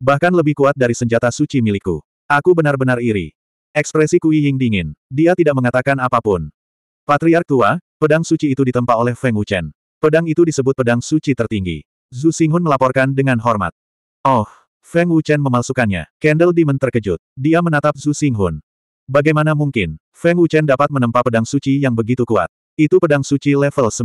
Bahkan lebih kuat dari senjata suci milikku. Aku benar-benar iri. Ekspresi Kui Ying dingin. Dia tidak mengatakan apapun. Patriark tua, pedang suci itu ditempa oleh Feng Wuchen. Pedang itu disebut pedang suci tertinggi. Zhu Xinghun melaporkan dengan hormat. Oh, Feng Wuchen memalsukannya. Candle Demon terkejut. Dia menatap Zhu Xinghun. Bagaimana mungkin, Feng Wuchen dapat menempa pedang suci yang begitu kuat? Itu pedang suci level 9.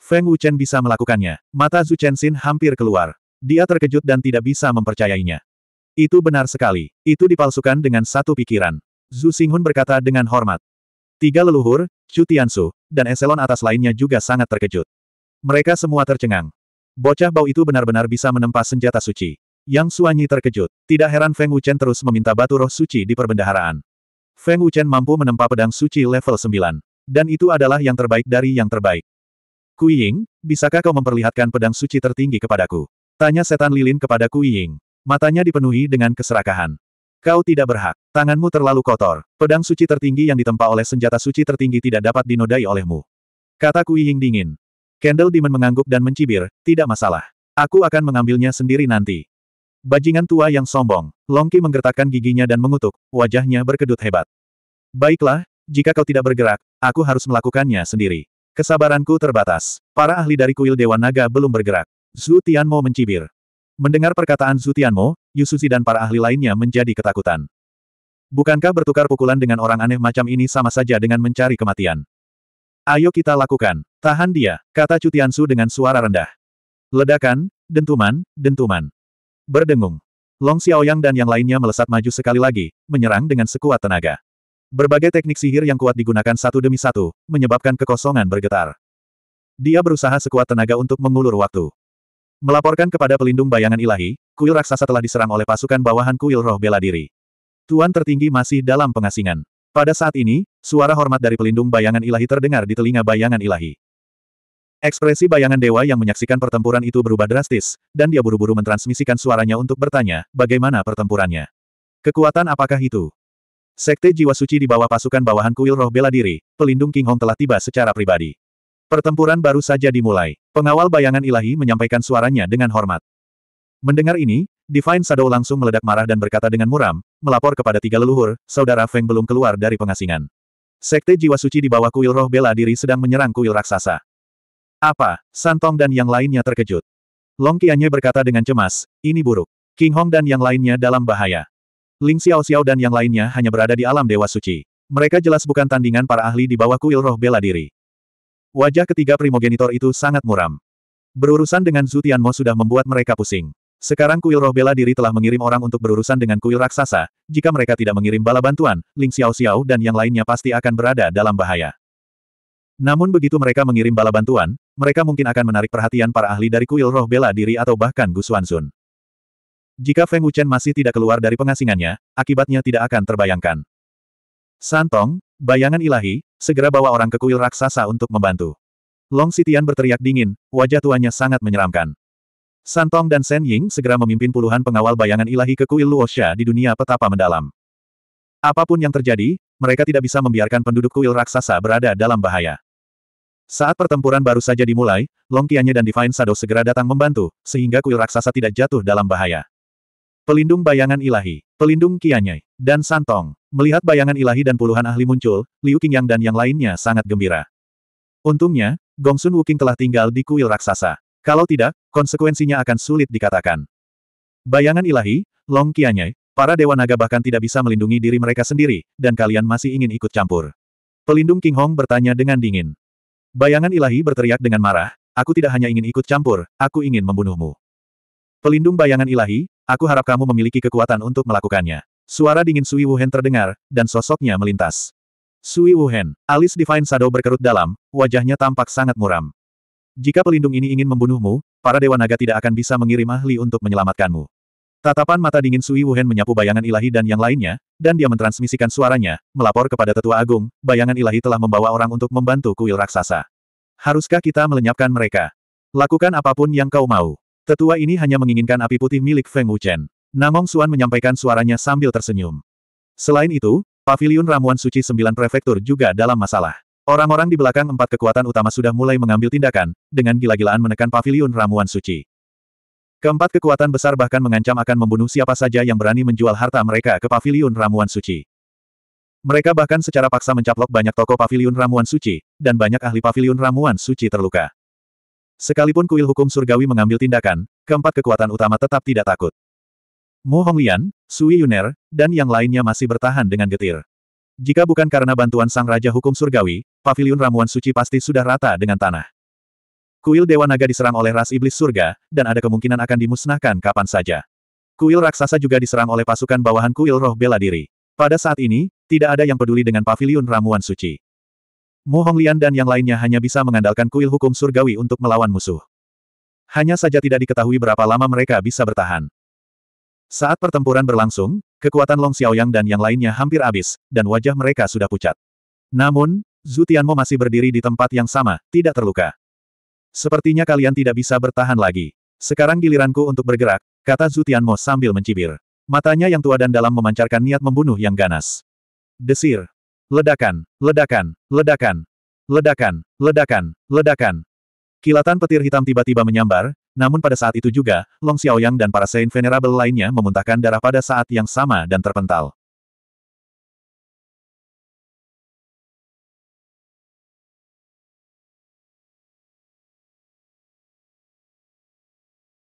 Feng Wuchen bisa melakukannya. Mata Zhu Chenxin hampir keluar. Dia terkejut dan tidak bisa mempercayainya. Itu benar sekali. Itu dipalsukan dengan satu pikiran. Zhu Xinghun berkata dengan hormat. Tiga leluhur, Chu Tiansu, dan eselon atas lainnya juga sangat terkejut. Mereka semua tercengang. Bocah bau itu benar-benar bisa menempa senjata suci. Yang Suanyi terkejut. Tidak heran Feng Wuchen terus meminta batu roh suci di perbendaharaan. Feng Wuchen mampu menempa pedang suci level 9. Dan itu adalah yang terbaik dari yang terbaik. Kui Ying, bisakah kau memperlihatkan pedang suci tertinggi kepadaku? Tanya setan lilin kepada Kui Ying. Matanya dipenuhi dengan keserakahan. Kau tidak berhak. Tanganmu terlalu kotor. Pedang suci tertinggi yang ditempa oleh senjata suci tertinggi tidak dapat dinodai olehmu. Kata Kui Ying dingin. Candle Demon mengangguk dan mencibir, tidak masalah. Aku akan mengambilnya sendiri nanti. Bajingan tua yang sombong, Longki menggertakkan giginya dan mengutuk, wajahnya berkedut hebat. Baiklah, jika kau tidak bergerak, aku harus melakukannya sendiri. Kesabaranku terbatas. Para ahli dari kuil Dewa Naga belum bergerak. Zhu Tianmo mencibir. Mendengar perkataan Zhu Tianmo, Yusuzi dan para ahli lainnya menjadi ketakutan. Bukankah bertukar pukulan dengan orang aneh macam ini sama saja dengan mencari kematian? Ayo kita lakukan. Tahan dia, kata Cutiansu dengan suara rendah. Ledakan, dentuman, dentuman. Berdengung. Long Xiaoyang dan yang lainnya melesat maju sekali lagi, menyerang dengan sekuat tenaga. Berbagai teknik sihir yang kuat digunakan satu demi satu, menyebabkan kekosongan bergetar. Dia berusaha sekuat tenaga untuk mengulur waktu. Melaporkan kepada pelindung bayangan ilahi, kuil raksasa telah diserang oleh pasukan bawahan kuil roh bela diri. Tuan tertinggi masih dalam pengasingan. Pada saat ini, suara hormat dari pelindung bayangan ilahi terdengar di telinga bayangan ilahi. Ekspresi bayangan dewa yang menyaksikan pertempuran itu berubah drastis, dan dia buru-buru mentransmisikan suaranya untuk bertanya, bagaimana pertempurannya? Kekuatan apakah itu? Sekte Jiwa Suci di bawah pasukan bawahan kuil roh bela diri, pelindung King Hong telah tiba secara pribadi. Pertempuran baru saja dimulai. Pengawal bayangan ilahi menyampaikan suaranya dengan hormat. Mendengar ini, Divine Shadow langsung meledak marah dan berkata dengan muram, melapor kepada tiga leluhur, saudara Feng belum keluar dari pengasingan. Sekte Jiwa Suci di bawah kuil roh bela diri sedang menyerang kuil raksasa. Apa? Santong dan yang lainnya terkejut. Long Qianye berkata dengan cemas, ini buruk. King Hong dan yang lainnya dalam bahaya. Ling Xiao Xiao dan yang lainnya hanya berada di alam Dewa Suci. Mereka jelas bukan tandingan para ahli di bawah kuil roh bela diri. Wajah ketiga primogenitor itu sangat muram. Berurusan dengan Zutian Mo sudah membuat mereka pusing. Sekarang kuil roh bela diri telah mengirim orang untuk berurusan dengan kuil raksasa, jika mereka tidak mengirim bala bantuan, Ling Xiao Xiao dan yang lainnya pasti akan berada dalam bahaya. Namun begitu mereka mengirim bala bantuan, mereka mungkin akan menarik perhatian para ahli dari kuil roh bela diri atau bahkan Gu Xuanzun. Jika Feng Wuchen masih tidak keluar dari pengasingannya, akibatnya tidak akan terbayangkan. Santong, bayangan ilahi, segera bawa orang ke kuil raksasa untuk membantu. Long Sitian berteriak dingin, wajah tuanya sangat menyeramkan. Santong dan Shen Ying segera memimpin puluhan pengawal bayangan ilahi ke kuil Luosha di dunia petapa mendalam. Apapun yang terjadi, mereka tidak bisa membiarkan penduduk kuil raksasa berada dalam bahaya. Saat pertempuran baru saja dimulai, Long Longkiannya dan Divine Shadow segera datang membantu, sehingga kuil raksasa tidak jatuh dalam bahaya. Pelindung bayangan ilahi, pelindung Kianye, dan Santong. Melihat bayangan ilahi dan puluhan ahli muncul, Liu Qingyang dan yang lainnya sangat gembira. Untungnya, Gongsun Wuking telah tinggal di kuil raksasa. Kalau tidak, konsekuensinya akan sulit dikatakan. Bayangan ilahi, Long Qianye, para dewa naga bahkan tidak bisa melindungi diri mereka sendiri, dan kalian masih ingin ikut campur. Pelindung King Hong bertanya dengan dingin. Bayangan ilahi berteriak dengan marah, aku tidak hanya ingin ikut campur, aku ingin membunuhmu. Pelindung bayangan ilahi, aku harap kamu memiliki kekuatan untuk melakukannya. Suara dingin Sui Wuhen terdengar, dan sosoknya melintas. Sui Wuhen, alis Divine Shadow berkerut dalam, wajahnya tampak sangat muram. Jika pelindung ini ingin membunuhmu, para Dewa Naga tidak akan bisa mengirim ahli untuk menyelamatkanmu. Tatapan mata dingin Sui Wuhen menyapu bayangan ilahi dan yang lainnya, dan dia mentransmisikan suaranya, melapor kepada Tetua Agung, bayangan ilahi telah membawa orang untuk membantu kuil raksasa. Haruskah kita melenyapkan mereka? Lakukan apapun yang kau mau. Tetua ini hanya menginginkan api putih milik Feng Wuchen. Namong Suan menyampaikan suaranya sambil tersenyum. Selain itu, paviliun ramuan suci sembilan prefektur juga dalam masalah. Orang-orang di belakang empat kekuatan utama sudah mulai mengambil tindakan, dengan gila-gilaan menekan paviliun ramuan suci. Keempat kekuatan besar bahkan mengancam akan membunuh siapa saja yang berani menjual harta mereka ke paviliun ramuan suci. Mereka bahkan secara paksa mencaplok banyak toko paviliun ramuan suci, dan banyak ahli paviliun ramuan suci terluka. Sekalipun kuil hukum surgawi mengambil tindakan, keempat kekuatan utama tetap tidak takut. Mu Honglian, Sui Yuner, dan yang lainnya masih bertahan dengan getir. Jika bukan karena bantuan sang raja hukum surgawi, paviliun ramuan suci pasti sudah rata dengan tanah. Kuil Dewa Naga diserang oleh ras iblis surga, dan ada kemungkinan akan dimusnahkan kapan saja. Kuil raksasa juga diserang oleh pasukan bawahan kuil roh bela diri. Pada saat ini, tidak ada yang peduli dengan paviliun ramuan suci. Mu Honglian dan yang lainnya hanya bisa mengandalkan kuil hukum surgawi untuk melawan musuh. Hanya saja tidak diketahui berapa lama mereka bisa bertahan. Saat pertempuran berlangsung, kekuatan Long Xiaoyang dan yang lainnya hampir habis, dan wajah mereka sudah pucat. Namun, Zutian Mo masih berdiri di tempat yang sama, tidak terluka. Sepertinya kalian tidak bisa bertahan lagi. Sekarang giliranku untuk bergerak, kata Zutianmo sambil mencibir. Matanya yang tua dan dalam memancarkan niat membunuh yang ganas. Desir. Ledakan, ledakan, ledakan, ledakan, ledakan, ledakan. Kilatan petir hitam tiba-tiba menyambar, namun pada saat itu juga, Long Xiaoyang dan para Saint Venerable lainnya memuntahkan darah pada saat yang sama dan terpental.